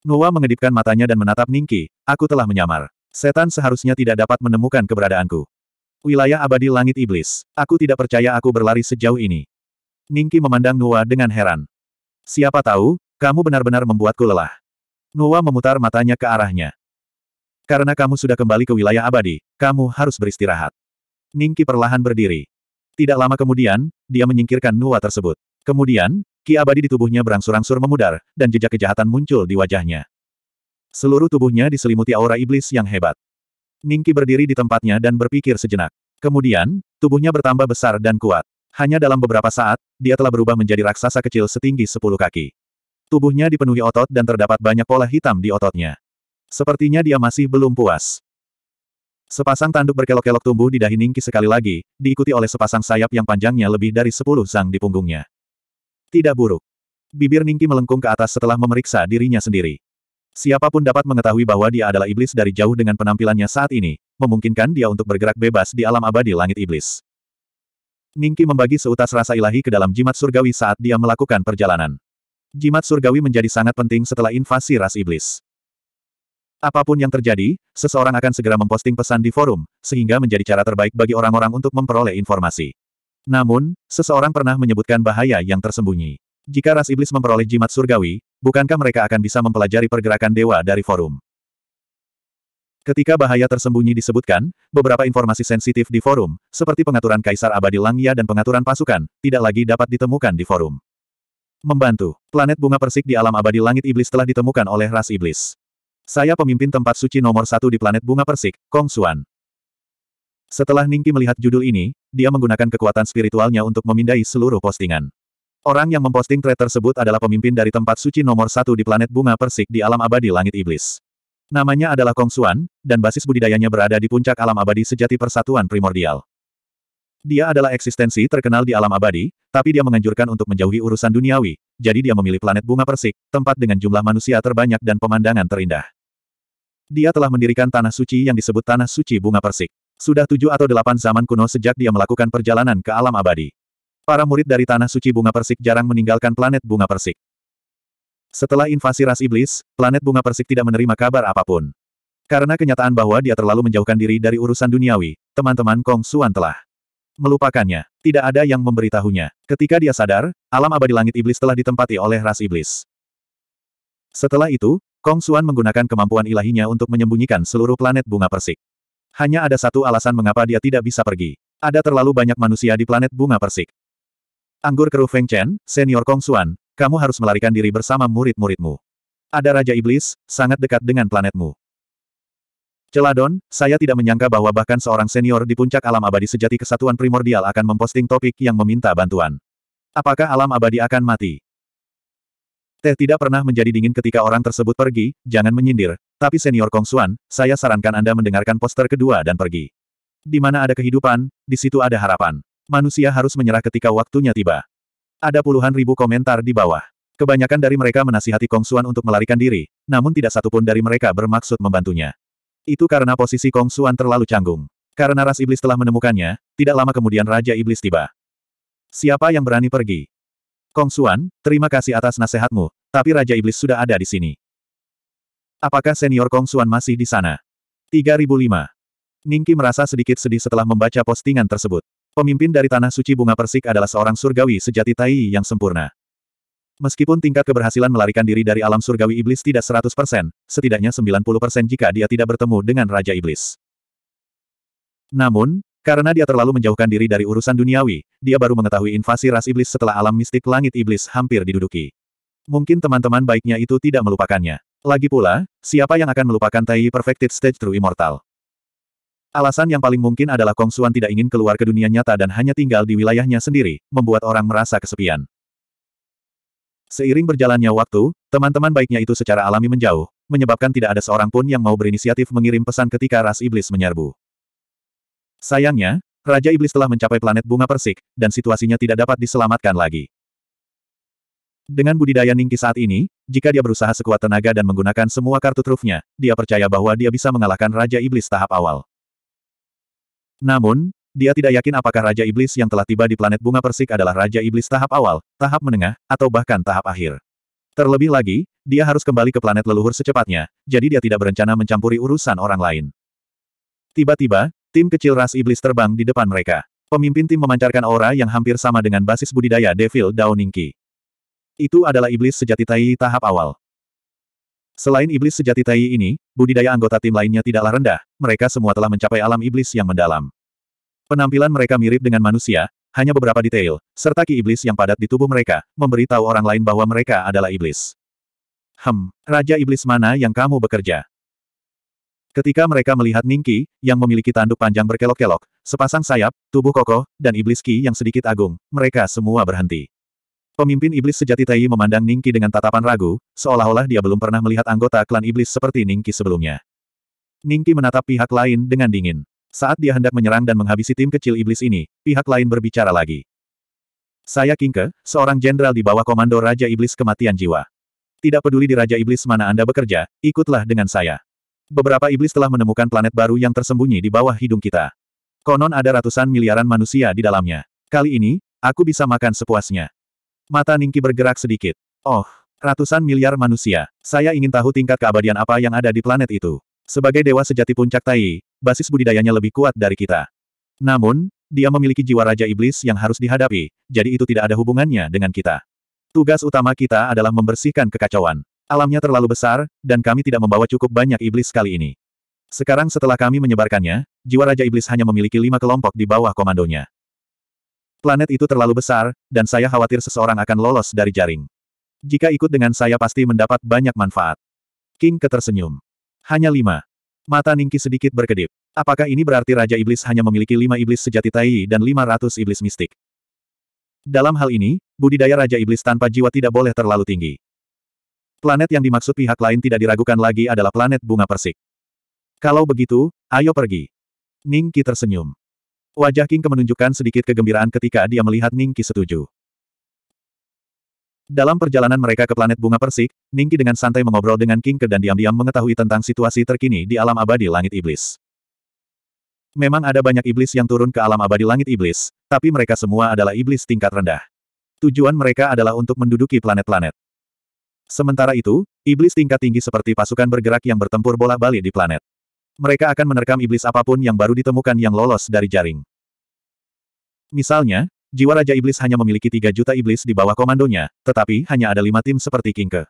Nuwa mengedipkan matanya dan menatap Ningki, aku telah menyamar. Setan seharusnya tidak dapat menemukan keberadaanku. Wilayah abadi langit iblis. Aku tidak percaya aku berlari sejauh ini. Ningki memandang Nuwa dengan heran. Siapa tahu, kamu benar-benar membuatku lelah. Nuwa memutar matanya ke arahnya. Karena kamu sudah kembali ke wilayah abadi, kamu harus beristirahat. Ningki perlahan berdiri. Tidak lama kemudian, dia menyingkirkan Nuwa tersebut. Kemudian, ki abadi di tubuhnya berangsur-angsur memudar, dan jejak kejahatan muncul di wajahnya. Seluruh tubuhnya diselimuti aura iblis yang hebat. Ningki berdiri di tempatnya dan berpikir sejenak. Kemudian, tubuhnya bertambah besar dan kuat. Hanya dalam beberapa saat, dia telah berubah menjadi raksasa kecil setinggi sepuluh kaki. Tubuhnya dipenuhi otot dan terdapat banyak pola hitam di ototnya. Sepertinya dia masih belum puas. Sepasang tanduk berkelok-kelok tumbuh di dahi Ningki sekali lagi, diikuti oleh sepasang sayap yang panjangnya lebih dari sepuluh sang di punggungnya. Tidak buruk. Bibir Ningki melengkung ke atas setelah memeriksa dirinya sendiri. Siapapun dapat mengetahui bahwa dia adalah iblis dari jauh dengan penampilannya saat ini, memungkinkan dia untuk bergerak bebas di alam abadi langit iblis. Ningki membagi seutas rasa ilahi ke dalam jimat surgawi saat dia melakukan perjalanan. Jimat surgawi menjadi sangat penting setelah invasi ras iblis. Apapun yang terjadi, seseorang akan segera memposting pesan di forum, sehingga menjadi cara terbaik bagi orang-orang untuk memperoleh informasi. Namun, seseorang pernah menyebutkan bahaya yang tersembunyi. Jika ras iblis memperoleh jimat surgawi, bukankah mereka akan bisa mempelajari pergerakan dewa dari forum? Ketika bahaya tersembunyi disebutkan, beberapa informasi sensitif di forum, seperti pengaturan Kaisar Abadi langia dan pengaturan pasukan, tidak lagi dapat ditemukan di forum. Membantu, planet bunga persik di alam abadi langit iblis telah ditemukan oleh ras iblis. Saya pemimpin tempat suci nomor satu di planet bunga persik, Kong Xuan. Setelah Ningki melihat judul ini, dia menggunakan kekuatan spiritualnya untuk memindai seluruh postingan. Orang yang memposting thread tersebut adalah pemimpin dari tempat suci nomor satu di planet bunga persik di alam abadi langit iblis. Namanya adalah Kong Xuan, dan basis budidayanya berada di puncak alam abadi sejati persatuan primordial. Dia adalah eksistensi terkenal di alam abadi, tapi dia menganjurkan untuk menjauhi urusan duniawi, jadi dia memilih planet bunga persik, tempat dengan jumlah manusia terbanyak dan pemandangan terindah. Dia telah mendirikan tanah suci yang disebut Tanah Suci Bunga Persik. Sudah tujuh atau delapan zaman kuno sejak dia melakukan perjalanan ke alam abadi. Para murid dari Tanah Suci Bunga Persik jarang meninggalkan planet Bunga Persik. Setelah invasi ras iblis, planet Bunga Persik tidak menerima kabar apapun. Karena kenyataan bahwa dia terlalu menjauhkan diri dari urusan duniawi, teman-teman Kong Suan telah melupakannya. Tidak ada yang memberitahunya. Ketika dia sadar, alam abadi langit iblis telah ditempati oleh ras iblis. Setelah itu, Kong Suan menggunakan kemampuan ilahinya untuk menyembunyikan seluruh planet bunga persik. Hanya ada satu alasan mengapa dia tidak bisa pergi. Ada terlalu banyak manusia di planet bunga persik. Anggur keruh Feng Chen, senior Kong Xuan, kamu harus melarikan diri bersama murid-muridmu. Ada Raja Iblis, sangat dekat dengan planetmu. Celadon, saya tidak menyangka bahwa bahkan seorang senior di puncak alam abadi sejati kesatuan primordial akan memposting topik yang meminta bantuan. Apakah alam abadi akan mati? Teh tidak pernah menjadi dingin ketika orang tersebut pergi, jangan menyindir. Tapi senior Kong Xuan, saya sarankan Anda mendengarkan poster kedua dan pergi. Di mana ada kehidupan, di situ ada harapan. Manusia harus menyerah ketika waktunya tiba. Ada puluhan ribu komentar di bawah. Kebanyakan dari mereka menasihati Kong Xuan untuk melarikan diri, namun tidak satupun dari mereka bermaksud membantunya. Itu karena posisi Kong Xuan terlalu canggung. Karena ras iblis telah menemukannya, tidak lama kemudian Raja Iblis tiba. Siapa yang berani pergi? Kong Xuan, terima kasih atas nasihatmu, tapi Raja Iblis sudah ada di sini. Apakah senior Kong Xuan masih di sana? 3005. Ningki merasa sedikit sedih setelah membaca postingan tersebut. Pemimpin dari Tanah Suci Bunga Persik adalah seorang surgawi sejati Tai yang sempurna. Meskipun tingkat keberhasilan melarikan diri dari alam surgawi iblis tidak 100%, setidaknya 90% jika dia tidak bertemu dengan Raja Iblis. Namun, karena dia terlalu menjauhkan diri dari urusan duniawi, dia baru mengetahui invasi ras iblis setelah alam mistik langit iblis hampir diduduki. Mungkin teman-teman baiknya itu tidak melupakannya. Lagi pula, siapa yang akan melupakan Tai Perfected Stage True Immortal? Alasan yang paling mungkin adalah Kong Xuan tidak ingin keluar ke dunia nyata dan hanya tinggal di wilayahnya sendiri, membuat orang merasa kesepian. Seiring berjalannya waktu, teman-teman baiknya itu secara alami menjauh, menyebabkan tidak ada seorang pun yang mau berinisiatif mengirim pesan ketika ras iblis menyerbu. Sayangnya, Raja Iblis telah mencapai planet bunga persik, dan situasinya tidak dapat diselamatkan lagi. Dengan budidaya Ningki saat ini, jika dia berusaha sekuat tenaga dan menggunakan semua kartu trufnya, dia percaya bahwa dia bisa mengalahkan Raja Iblis tahap awal. Namun, dia tidak yakin apakah Raja Iblis yang telah tiba di planet bunga persik adalah Raja Iblis tahap awal, tahap menengah, atau bahkan tahap akhir. Terlebih lagi, dia harus kembali ke planet leluhur secepatnya, jadi dia tidak berencana mencampuri urusan orang lain. Tiba-tiba, tim kecil ras iblis terbang di depan mereka. Pemimpin tim memancarkan aura yang hampir sama dengan basis budidaya Devil Downing Key. Itu adalah iblis sejati Tai tahap awal. Selain iblis sejati Tai ini, budidaya anggota tim lainnya tidaklah rendah, mereka semua telah mencapai alam iblis yang mendalam. Penampilan mereka mirip dengan manusia, hanya beberapa detail, serta ki iblis yang padat di tubuh mereka, memberitahu orang lain bahwa mereka adalah iblis. Hem, Raja Iblis mana yang kamu bekerja? Ketika mereka melihat Ningki, yang memiliki tanduk panjang berkelok-kelok, sepasang sayap, tubuh kokoh, dan iblis Ki yang sedikit agung, mereka semua berhenti. Pemimpin iblis sejati Tai memandang Ningki dengan tatapan ragu, seolah-olah dia belum pernah melihat anggota klan iblis seperti Ningki sebelumnya. Ningki menatap pihak lain dengan dingin. Saat dia hendak menyerang dan menghabisi tim kecil iblis ini, pihak lain berbicara lagi. Saya Kingke, seorang jenderal di bawah komando Raja Iblis Kematian Jiwa. Tidak peduli di Raja Iblis mana Anda bekerja, ikutlah dengan saya. Beberapa iblis telah menemukan planet baru yang tersembunyi di bawah hidung kita. Konon ada ratusan miliaran manusia di dalamnya. Kali ini, aku bisa makan sepuasnya. Mata Ningki bergerak sedikit. Oh, ratusan miliar manusia. Saya ingin tahu tingkat keabadian apa yang ada di planet itu. Sebagai dewa sejati puncak Tai, basis budidayanya lebih kuat dari kita. Namun, dia memiliki jiwa Raja Iblis yang harus dihadapi, jadi itu tidak ada hubungannya dengan kita. Tugas utama kita adalah membersihkan kekacauan. Alamnya terlalu besar, dan kami tidak membawa cukup banyak iblis kali ini. Sekarang setelah kami menyebarkannya, jiwa Raja Iblis hanya memiliki lima kelompok di bawah komandonya. Planet itu terlalu besar, dan saya khawatir seseorang akan lolos dari jaring. Jika ikut dengan saya pasti mendapat banyak manfaat. King ketersenyum. Hanya lima. Mata Ningki sedikit berkedip. Apakah ini berarti Raja Iblis hanya memiliki lima iblis sejati Tai dan lima ratus iblis mistik? Dalam hal ini, budidaya Raja Iblis tanpa jiwa tidak boleh terlalu tinggi. Planet yang dimaksud pihak lain tidak diragukan lagi adalah planet bunga persik. Kalau begitu, ayo pergi. Ningki tersenyum. Wajah King menunjukkan sedikit kegembiraan ketika dia melihat Ningki setuju. Dalam perjalanan mereka ke planet bunga persik, Ningki dengan santai mengobrol dengan King dan diam-diam mengetahui tentang situasi terkini di alam abadi langit iblis. Memang ada banyak iblis yang turun ke alam abadi langit iblis, tapi mereka semua adalah iblis tingkat rendah. Tujuan mereka adalah untuk menduduki planet-planet. Sementara itu, iblis tingkat tinggi seperti pasukan bergerak yang bertempur bola balik di planet. Mereka akan menerkam iblis apapun yang baru ditemukan yang lolos dari jaring. Misalnya, jiwa Raja Iblis hanya memiliki tiga juta iblis di bawah komandonya, tetapi hanya ada lima tim seperti Kingke.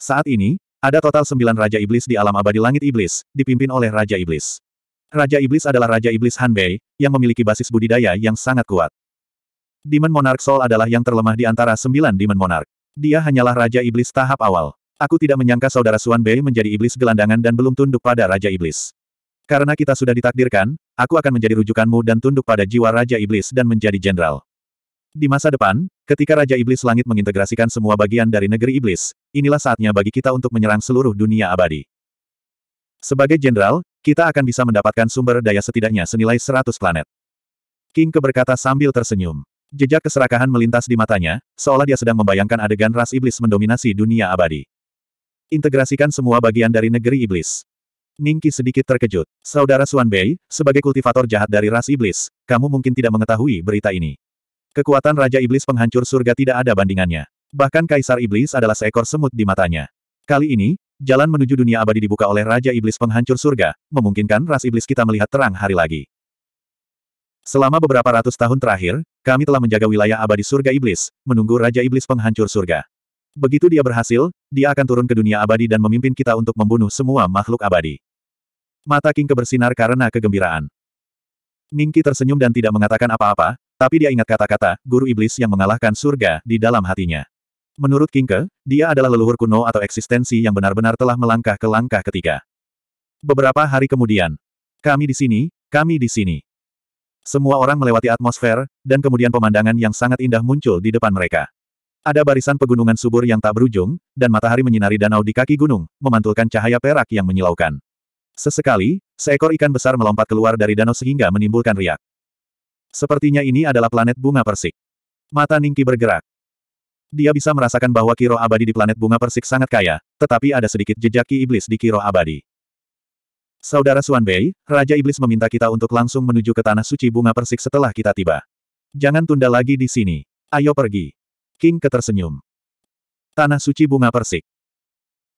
Saat ini, ada total sembilan Raja Iblis di alam abadi langit iblis, dipimpin oleh Raja Iblis. Raja Iblis adalah Raja Iblis Hanbei, yang memiliki basis budidaya yang sangat kuat. Demon Monarch Soul adalah yang terlemah di antara sembilan Demon Monarch. Dia hanyalah Raja Iblis tahap awal. Aku tidak menyangka saudara Suan Bei menjadi iblis gelandangan dan belum tunduk pada Raja Iblis. Karena kita sudah ditakdirkan, aku akan menjadi rujukanmu dan tunduk pada jiwa Raja Iblis dan menjadi jenderal. Di masa depan, ketika Raja Iblis Langit mengintegrasikan semua bagian dari negeri Iblis, inilah saatnya bagi kita untuk menyerang seluruh dunia abadi. Sebagai jenderal, kita akan bisa mendapatkan sumber daya setidaknya senilai 100 planet. King keberkata sambil tersenyum. Jejak keserakahan melintas di matanya, seolah dia sedang membayangkan adegan ras iblis mendominasi dunia abadi. Integrasikan semua bagian dari negeri iblis. Ningki sedikit terkejut. Saudara Suan Bei, sebagai kultivator jahat dari ras iblis, kamu mungkin tidak mengetahui berita ini. Kekuatan Raja Iblis penghancur surga tidak ada bandingannya. Bahkan Kaisar Iblis adalah seekor semut di matanya. Kali ini, jalan menuju dunia abadi dibuka oleh Raja Iblis penghancur surga, memungkinkan ras iblis kita melihat terang hari lagi. Selama beberapa ratus tahun terakhir, kami telah menjaga wilayah abadi surga iblis, menunggu Raja Iblis penghancur surga. Begitu dia berhasil, dia akan turun ke dunia abadi dan memimpin kita untuk membunuh semua makhluk abadi. Mata King kebersinar karena kegembiraan. Ningki tersenyum dan tidak mengatakan apa-apa, tapi dia ingat kata-kata, guru iblis yang mengalahkan surga di dalam hatinya. Menurut Kingke, dia adalah leluhur kuno atau eksistensi yang benar-benar telah melangkah ke langkah ketiga. Beberapa hari kemudian, kami di sini, kami di sini. Semua orang melewati atmosfer, dan kemudian pemandangan yang sangat indah muncul di depan mereka. Ada barisan pegunungan subur yang tak berujung, dan matahari menyinari danau di kaki gunung, memantulkan cahaya perak yang menyilaukan. Sesekali, seekor ikan besar melompat keluar dari danau sehingga menimbulkan riak. Sepertinya ini adalah planet bunga persik. Mata Ningki bergerak. Dia bisa merasakan bahwa Kiro abadi di planet bunga persik sangat kaya, tetapi ada sedikit jejak Ki Iblis di Kiro abadi. Saudara Suan Bei, Raja Iblis meminta kita untuk langsung menuju ke tanah suci bunga persik setelah kita tiba. Jangan tunda lagi di sini. Ayo pergi. King ketersenyum. Tanah suci bunga persik.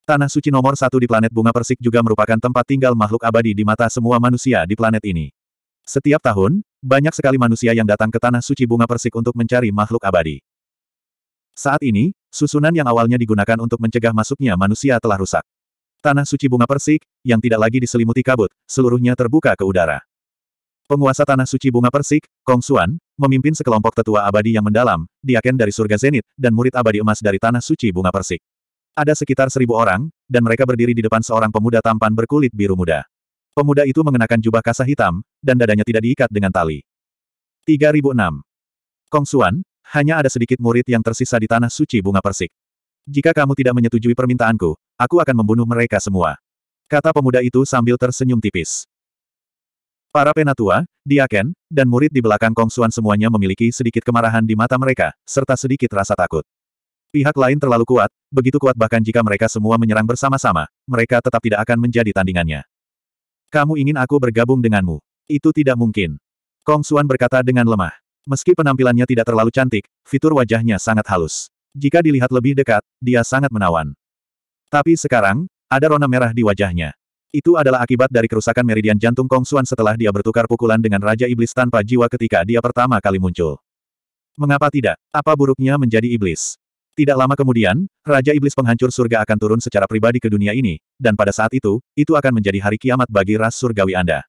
Tanah suci nomor satu di planet bunga persik juga merupakan tempat tinggal makhluk abadi di mata semua manusia di planet ini. Setiap tahun, banyak sekali manusia yang datang ke tanah suci bunga persik untuk mencari makhluk abadi. Saat ini, susunan yang awalnya digunakan untuk mencegah masuknya manusia telah rusak. Tanah suci bunga persik, yang tidak lagi diselimuti kabut, seluruhnya terbuka ke udara. Penguasa Tanah Suci Bunga Persik, Kong Xuan, memimpin sekelompok tetua abadi yang mendalam, diaken dari surga Zenit, dan murid abadi emas dari Tanah Suci Bunga Persik. Ada sekitar seribu orang, dan mereka berdiri di depan seorang pemuda tampan berkulit biru muda. Pemuda itu mengenakan jubah kasa hitam, dan dadanya tidak diikat dengan tali. 3006. Kong Xuan, hanya ada sedikit murid yang tersisa di Tanah Suci Bunga Persik. Jika kamu tidak menyetujui permintaanku, aku akan membunuh mereka semua. Kata pemuda itu sambil tersenyum tipis. Para penatua, diaken, dan murid di belakang Kong Xuan semuanya memiliki sedikit kemarahan di mata mereka, serta sedikit rasa takut. Pihak lain terlalu kuat, begitu kuat bahkan jika mereka semua menyerang bersama-sama, mereka tetap tidak akan menjadi tandingannya. Kamu ingin aku bergabung denganmu? Itu tidak mungkin. Kong Xuan berkata dengan lemah. Meski penampilannya tidak terlalu cantik, fitur wajahnya sangat halus. Jika dilihat lebih dekat, dia sangat menawan. Tapi sekarang, ada rona merah di wajahnya. Itu adalah akibat dari kerusakan meridian jantung Kong Xuan setelah dia bertukar pukulan dengan Raja Iblis tanpa jiwa ketika dia pertama kali muncul. Mengapa tidak? Apa buruknya menjadi iblis? Tidak lama kemudian, Raja Iblis penghancur surga akan turun secara pribadi ke dunia ini, dan pada saat itu, itu akan menjadi hari kiamat bagi ras surgawi Anda.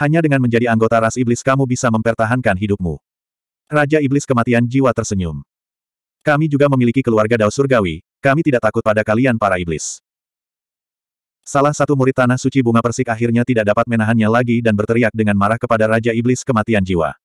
Hanya dengan menjadi anggota ras iblis kamu bisa mempertahankan hidupmu. Raja Iblis kematian jiwa tersenyum. Kami juga memiliki keluarga Dao Surgawi, kami tidak takut pada kalian para iblis. Salah satu murid Tanah Suci Bunga Persik akhirnya tidak dapat menahannya lagi dan berteriak dengan marah kepada Raja Iblis Kematian Jiwa.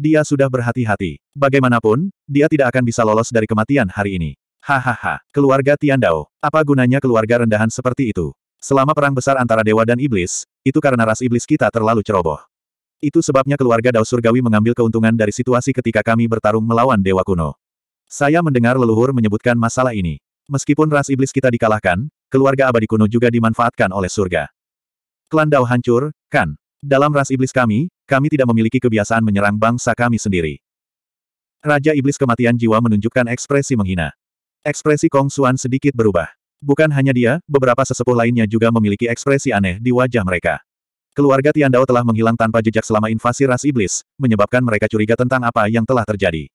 Dia sudah berhati-hati. Bagaimanapun, dia tidak akan bisa lolos dari kematian hari ini. Hahaha, keluarga Tian Dao. Apa gunanya keluarga rendahan seperti itu? Selama perang besar antara dewa dan iblis, itu karena ras iblis kita terlalu ceroboh. Itu sebabnya keluarga Dao Surgawi mengambil keuntungan dari situasi ketika kami bertarung melawan dewa kuno. Saya mendengar leluhur menyebutkan masalah ini. Meskipun ras iblis kita dikalahkan, keluarga abadi kuno juga dimanfaatkan oleh surga. Klan Dao hancur, kan? Dalam ras iblis kami, kami tidak memiliki kebiasaan menyerang bangsa kami sendiri. Raja Iblis Kematian Jiwa menunjukkan ekspresi menghina. Ekspresi Kong Xuan sedikit berubah. Bukan hanya dia, beberapa sesepuh lainnya juga memiliki ekspresi aneh di wajah mereka. Keluarga Tian Dao telah menghilang tanpa jejak selama invasi ras iblis, menyebabkan mereka curiga tentang apa yang telah terjadi.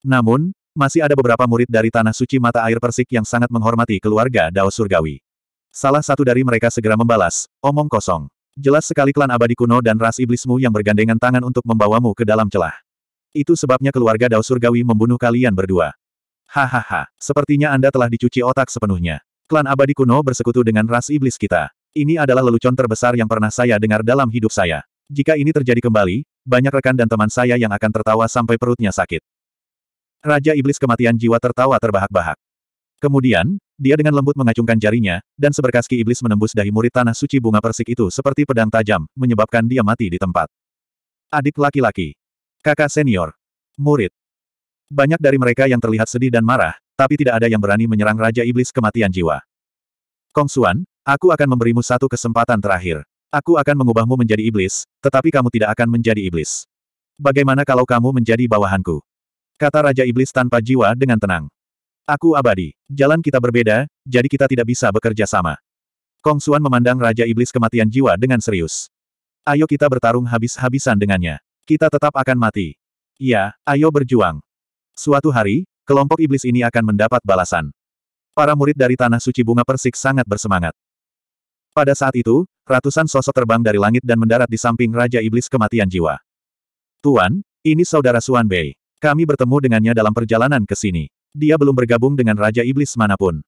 Namun, masih ada beberapa murid dari Tanah Suci Mata Air Persik yang sangat menghormati keluarga Dao Surgawi. Salah satu dari mereka segera membalas, omong kosong. Jelas sekali klan abadi kuno dan ras iblismu yang bergandengan tangan untuk membawamu ke dalam celah. Itu sebabnya keluarga Dao Surgawi membunuh kalian berdua. Hahaha, sepertinya Anda telah dicuci otak sepenuhnya. Klan abadi kuno bersekutu dengan ras iblis kita. Ini adalah lelucon terbesar yang pernah saya dengar dalam hidup saya. Jika ini terjadi kembali, banyak rekan dan teman saya yang akan tertawa sampai perutnya sakit. Raja Iblis Kematian Jiwa tertawa terbahak-bahak. Kemudian, dia dengan lembut mengacungkan jarinya, dan seberkas ki iblis menembus dahi murid tanah suci bunga persik itu seperti pedang tajam, menyebabkan dia mati di tempat. Adik laki-laki. Kakak senior. Murid. Banyak dari mereka yang terlihat sedih dan marah, tapi tidak ada yang berani menyerang Raja Iblis Kematian Jiwa. Kong Suan, aku akan memberimu satu kesempatan terakhir. Aku akan mengubahmu menjadi iblis, tetapi kamu tidak akan menjadi iblis. Bagaimana kalau kamu menjadi bawahanku? kata Raja Iblis tanpa jiwa dengan tenang. Aku abadi. Jalan kita berbeda, jadi kita tidak bisa bekerja sama. Kong suan memandang Raja Iblis kematian jiwa dengan serius. Ayo kita bertarung habis-habisan dengannya. Kita tetap akan mati. Ya, ayo berjuang. Suatu hari, kelompok iblis ini akan mendapat balasan. Para murid dari Tanah Suci Bunga Persik sangat bersemangat. Pada saat itu, ratusan sosok terbang dari langit dan mendarat di samping Raja Iblis kematian jiwa. Tuan, ini saudara Suan Bei. Kami bertemu dengannya dalam perjalanan ke sini. Dia belum bergabung dengan Raja Iblis manapun.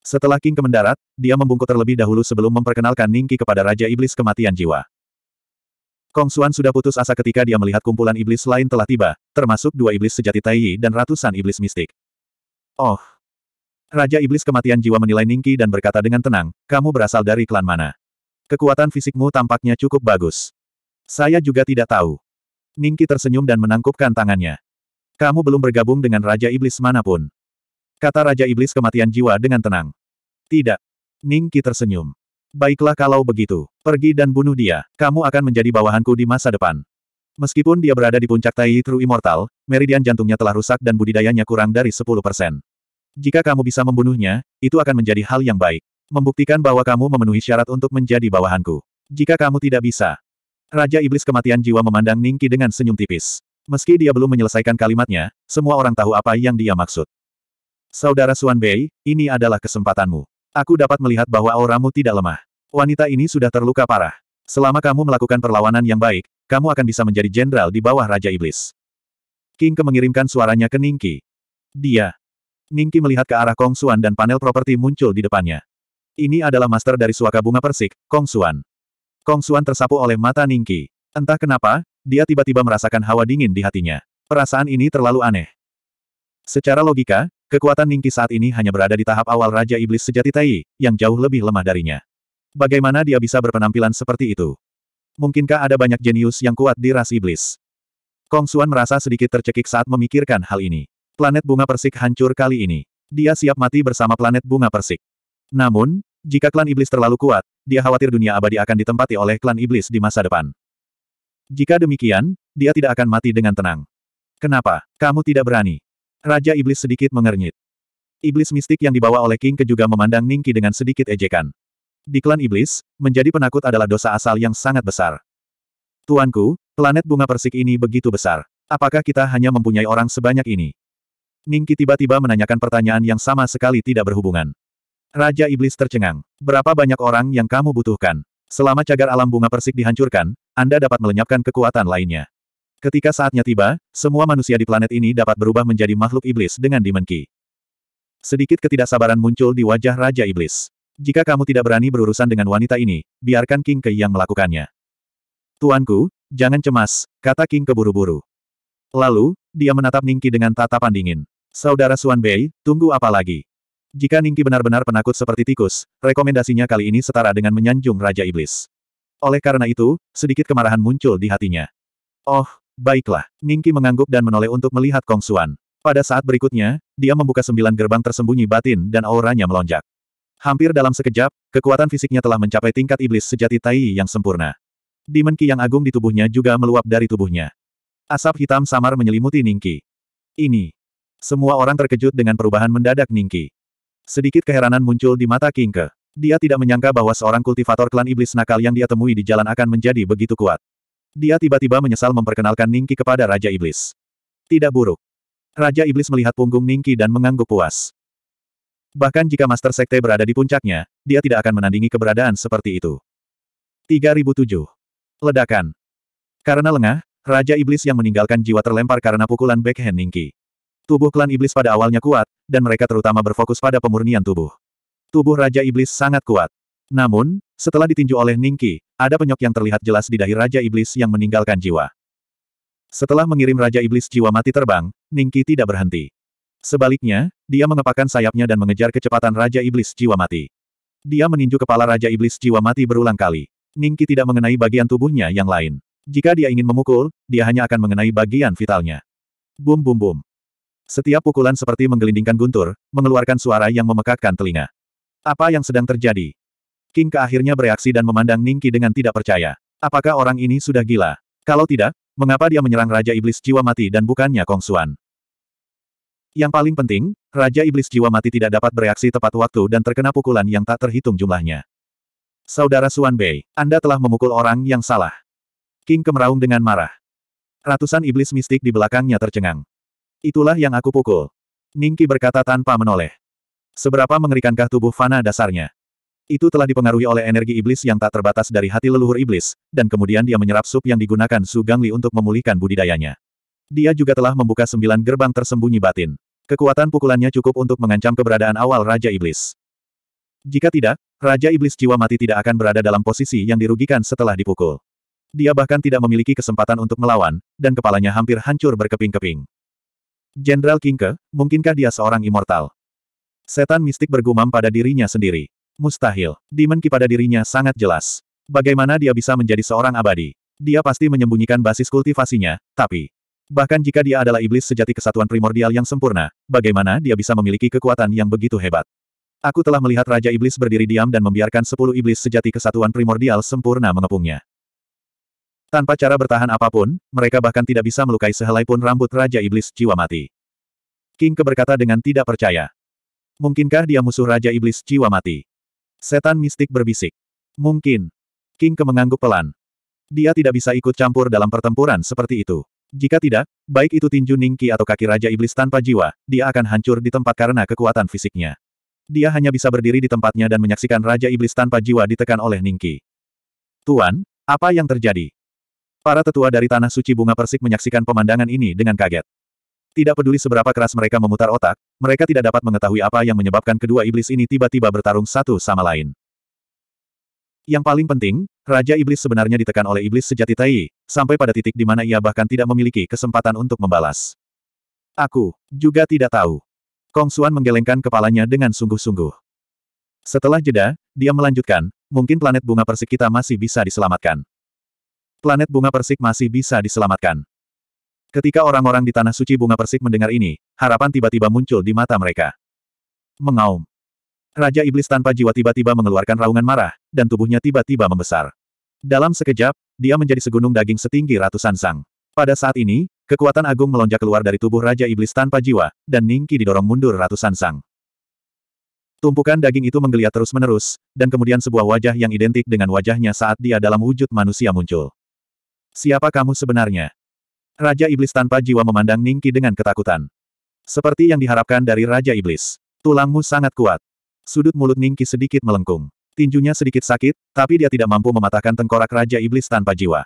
Setelah King kemendarat, dia membungkuk terlebih dahulu sebelum memperkenalkan Ningki kepada Raja Iblis kematian jiwa. Kong Xuan sudah putus asa ketika dia melihat kumpulan iblis lain telah tiba, termasuk dua iblis sejati Taiyi dan ratusan iblis mistik. Oh, Raja Iblis Kematian Jiwa menilai Ningki dan berkata dengan tenang, kamu berasal dari klan mana? Kekuatan fisikmu tampaknya cukup bagus. Saya juga tidak tahu. Ningki tersenyum dan menangkupkan tangannya. Kamu belum bergabung dengan Raja Iblis manapun. Kata Raja Iblis kematian jiwa dengan tenang. Tidak. Ningki tersenyum. Baiklah kalau begitu. Pergi dan bunuh dia. Kamu akan menjadi bawahanku di masa depan. Meskipun dia berada di puncak Tai True Immortal, meridian jantungnya telah rusak dan budidayanya kurang dari 10%. Jika kamu bisa membunuhnya, itu akan menjadi hal yang baik. Membuktikan bahwa kamu memenuhi syarat untuk menjadi bawahanku. Jika kamu tidak bisa, Raja Iblis Kematian Jiwa memandang Ningki dengan senyum tipis. Meski dia belum menyelesaikan kalimatnya, semua orang tahu apa yang dia maksud. Saudara Suan Bei, ini adalah kesempatanmu. Aku dapat melihat bahwa auramu tidak lemah. Wanita ini sudah terluka parah. Selama kamu melakukan perlawanan yang baik, kamu akan bisa menjadi jenderal di bawah Raja Iblis. King Ke mengirimkan suaranya ke Ningki. Dia. Ningki melihat ke arah Kong Suan dan panel properti muncul di depannya. Ini adalah master dari suaka bunga persik, Kong Suan. Kong Xuan tersapu oleh mata Ningki. Entah kenapa, dia tiba-tiba merasakan hawa dingin di hatinya. Perasaan ini terlalu aneh. Secara logika, kekuatan Ningki saat ini hanya berada di tahap awal Raja Iblis sejati Tai, yang jauh lebih lemah darinya. Bagaimana dia bisa berpenampilan seperti itu? Mungkinkah ada banyak jenius yang kuat di ras iblis? Kong Xuan merasa sedikit tercekik saat memikirkan hal ini. Planet bunga persik hancur kali ini. Dia siap mati bersama planet bunga persik. Namun, jika klan iblis terlalu kuat, dia khawatir dunia abadi akan ditempati oleh klan iblis di masa depan. Jika demikian, dia tidak akan mati dengan tenang. Kenapa? Kamu tidak berani. Raja Iblis sedikit mengernyit. Iblis mistik yang dibawa oleh King Ke juga memandang Ningki dengan sedikit ejekan. Di klan Iblis, menjadi penakut adalah dosa asal yang sangat besar. Tuanku, planet bunga persik ini begitu besar. Apakah kita hanya mempunyai orang sebanyak ini? Ningki tiba-tiba menanyakan pertanyaan yang sama sekali tidak berhubungan. Raja Iblis tercengang. Berapa banyak orang yang kamu butuhkan? Selama cagar alam bunga persik dihancurkan, Anda dapat melenyapkan kekuatan lainnya. Ketika saatnya tiba, semua manusia di planet ini dapat berubah menjadi makhluk iblis dengan dimenki. Sedikit ketidaksabaran muncul di wajah Raja Iblis. Jika kamu tidak berani berurusan dengan wanita ini, biarkan King Kei yang melakukannya. Tuanku, jangan cemas, kata King keburu-buru. Lalu, dia menatap Ningki dengan tatapan dingin. Saudara Suan Bei, tunggu apa lagi? Jika Ningki benar-benar penakut seperti tikus, rekomendasinya kali ini setara dengan menyanjung Raja Iblis. Oleh karena itu, sedikit kemarahan muncul di hatinya. Oh, baiklah. Ningki mengangguk dan menoleh untuk melihat Kong Suan. Pada saat berikutnya, dia membuka sembilan gerbang tersembunyi batin dan auranya melonjak. Hampir dalam sekejap, kekuatan fisiknya telah mencapai tingkat iblis sejati Tai yang sempurna. Demon yang agung di tubuhnya juga meluap dari tubuhnya. Asap hitam samar menyelimuti Ningki. Ini. Semua orang terkejut dengan perubahan mendadak Ningki. Sedikit keheranan muncul di mata King Ke. Dia tidak menyangka bahwa seorang kultivator klan iblis nakal yang dia temui di jalan akan menjadi begitu kuat. Dia tiba-tiba menyesal memperkenalkan Ningki kepada Raja Iblis. Tidak buruk. Raja Iblis melihat punggung Ningki dan mengangguk puas. Bahkan jika Master Sekte berada di puncaknya, dia tidak akan menandingi keberadaan seperti itu. 3007. Ledakan. Karena lengah, Raja Iblis yang meninggalkan jiwa terlempar karena pukulan backhand Ningki. Tubuh klan iblis pada awalnya kuat, dan mereka terutama berfokus pada pemurnian tubuh. Tubuh Raja Iblis sangat kuat. Namun, setelah ditinju oleh Ningki, ada penyok yang terlihat jelas di dahi Raja Iblis yang meninggalkan jiwa. Setelah mengirim Raja Iblis jiwa mati terbang, Ningki tidak berhenti. Sebaliknya, dia mengepakkan sayapnya dan mengejar kecepatan Raja Iblis jiwa mati. Dia meninju kepala Raja Iblis jiwa mati berulang kali. Ningki tidak mengenai bagian tubuhnya yang lain. Jika dia ingin memukul, dia hanya akan mengenai bagian vitalnya. Bum bum bum. Setiap pukulan seperti menggelindingkan guntur, mengeluarkan suara yang memekakkan telinga. Apa yang sedang terjadi? King Ke akhirnya bereaksi dan memandang Ningki dengan tidak percaya. Apakah orang ini sudah gila? Kalau tidak, mengapa dia menyerang Raja Iblis Jiwa Mati dan bukannya Kong Suan? Yang paling penting, Raja Iblis Jiwa Mati tidak dapat bereaksi tepat waktu dan terkena pukulan yang tak terhitung jumlahnya. Saudara Suan Bei, Anda telah memukul orang yang salah. King kemeraung dengan marah. Ratusan iblis mistik di belakangnya tercengang. Itulah yang aku pukul. Ningki berkata tanpa menoleh. Seberapa mengerikankah tubuh fana dasarnya? Itu telah dipengaruhi oleh energi iblis yang tak terbatas dari hati leluhur iblis, dan kemudian dia menyerap sup yang digunakan Su Gangli untuk memulihkan budidayanya. Dia juga telah membuka sembilan gerbang tersembunyi batin. Kekuatan pukulannya cukup untuk mengancam keberadaan awal Raja Iblis. Jika tidak, Raja Iblis jiwa mati tidak akan berada dalam posisi yang dirugikan setelah dipukul. Dia bahkan tidak memiliki kesempatan untuk melawan, dan kepalanya hampir hancur berkeping-keping. Jenderal Kingke, mungkinkah dia seorang immortal? Setan mistik bergumam pada dirinya sendiri. Mustahil. Ki pada dirinya sangat jelas. Bagaimana dia bisa menjadi seorang abadi? Dia pasti menyembunyikan basis kultivasinya, tapi... Bahkan jika dia adalah iblis sejati kesatuan primordial yang sempurna, bagaimana dia bisa memiliki kekuatan yang begitu hebat? Aku telah melihat Raja Iblis berdiri diam dan membiarkan sepuluh iblis sejati kesatuan primordial sempurna mengepungnya. Tanpa cara bertahan apapun, mereka bahkan tidak bisa melukai sehelai pun rambut Raja Iblis Jiwa Mati. King keberkata dengan tidak percaya. Mungkinkah dia musuh Raja Iblis Jiwa Mati? Setan mistik berbisik. Mungkin. King kemengangguk pelan. Dia tidak bisa ikut campur dalam pertempuran seperti itu. Jika tidak, baik itu tinju Ningki atau kaki Raja Iblis tanpa jiwa, dia akan hancur di tempat karena kekuatan fisiknya. Dia hanya bisa berdiri di tempatnya dan menyaksikan Raja Iblis tanpa jiwa ditekan oleh Ningki. Tuan, apa yang terjadi? Para tetua dari Tanah Suci Bunga Persik menyaksikan pemandangan ini dengan kaget. Tidak peduli seberapa keras mereka memutar otak, mereka tidak dapat mengetahui apa yang menyebabkan kedua iblis ini tiba-tiba bertarung satu sama lain. Yang paling penting, Raja Iblis sebenarnya ditekan oleh iblis sejati Tai, sampai pada titik di mana ia bahkan tidak memiliki kesempatan untuk membalas. Aku juga tidak tahu. Kong Suan menggelengkan kepalanya dengan sungguh-sungguh. Setelah jeda, dia melanjutkan, mungkin planet bunga persik kita masih bisa diselamatkan planet bunga persik masih bisa diselamatkan. Ketika orang-orang di Tanah Suci Bunga Persik mendengar ini, harapan tiba-tiba muncul di mata mereka. Mengaum. Raja Iblis tanpa jiwa tiba-tiba mengeluarkan raungan marah, dan tubuhnya tiba-tiba membesar. Dalam sekejap, dia menjadi segunung daging setinggi ratusan sang. Pada saat ini, kekuatan agung melonjak keluar dari tubuh Raja Iblis tanpa jiwa, dan Ningki didorong mundur ratusan sang. Tumpukan daging itu menggeliat terus-menerus, dan kemudian sebuah wajah yang identik dengan wajahnya saat dia dalam wujud manusia muncul. Siapa kamu sebenarnya? Raja Iblis tanpa jiwa memandang Ningki dengan ketakutan. Seperti yang diharapkan dari Raja Iblis. Tulangmu sangat kuat. Sudut mulut Ningki sedikit melengkung. Tinjunya sedikit sakit, tapi dia tidak mampu mematahkan tengkorak Raja Iblis tanpa jiwa.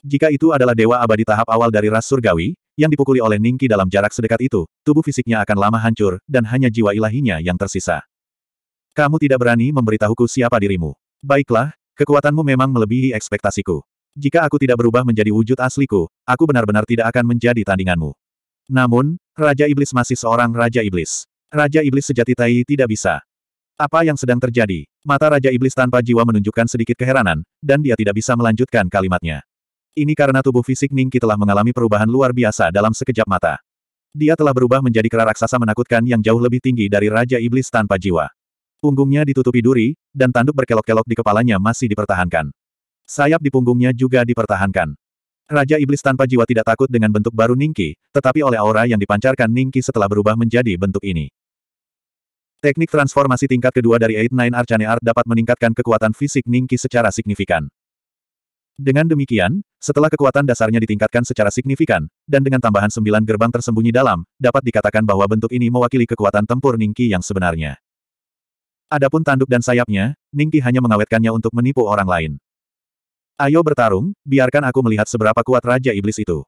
Jika itu adalah dewa abadi tahap awal dari ras surgawi, yang dipukuli oleh Ningki dalam jarak sedekat itu, tubuh fisiknya akan lama hancur, dan hanya jiwa ilahinya yang tersisa. Kamu tidak berani memberitahuku siapa dirimu. Baiklah, kekuatanmu memang melebihi ekspektasiku. Jika aku tidak berubah menjadi wujud asliku, aku benar-benar tidak akan menjadi tandinganmu. Namun, Raja Iblis masih seorang Raja Iblis. Raja Iblis sejati Tai tidak bisa. Apa yang sedang terjadi? Mata Raja Iblis tanpa jiwa menunjukkan sedikit keheranan, dan dia tidak bisa melanjutkan kalimatnya. Ini karena tubuh fisik Ningki telah mengalami perubahan luar biasa dalam sekejap mata. Dia telah berubah menjadi kera raksasa menakutkan yang jauh lebih tinggi dari Raja Iblis tanpa jiwa. Punggungnya ditutupi duri, dan tanduk berkelok-kelok di kepalanya masih dipertahankan. Sayap di punggungnya juga dipertahankan. Raja Iblis tanpa jiwa tidak takut dengan bentuk baru Ningki, tetapi oleh aura yang dipancarkan Ningki setelah berubah menjadi bentuk ini. Teknik transformasi tingkat kedua dari Eight Nine Arcane Art dapat meningkatkan kekuatan fisik Ningki secara signifikan. Dengan demikian, setelah kekuatan dasarnya ditingkatkan secara signifikan, dan dengan tambahan sembilan gerbang tersembunyi dalam, dapat dikatakan bahwa bentuk ini mewakili kekuatan tempur Ningki yang sebenarnya. Adapun tanduk dan sayapnya, Ningki hanya mengawetkannya untuk menipu orang lain. Ayo bertarung, biarkan aku melihat seberapa kuat Raja Iblis itu.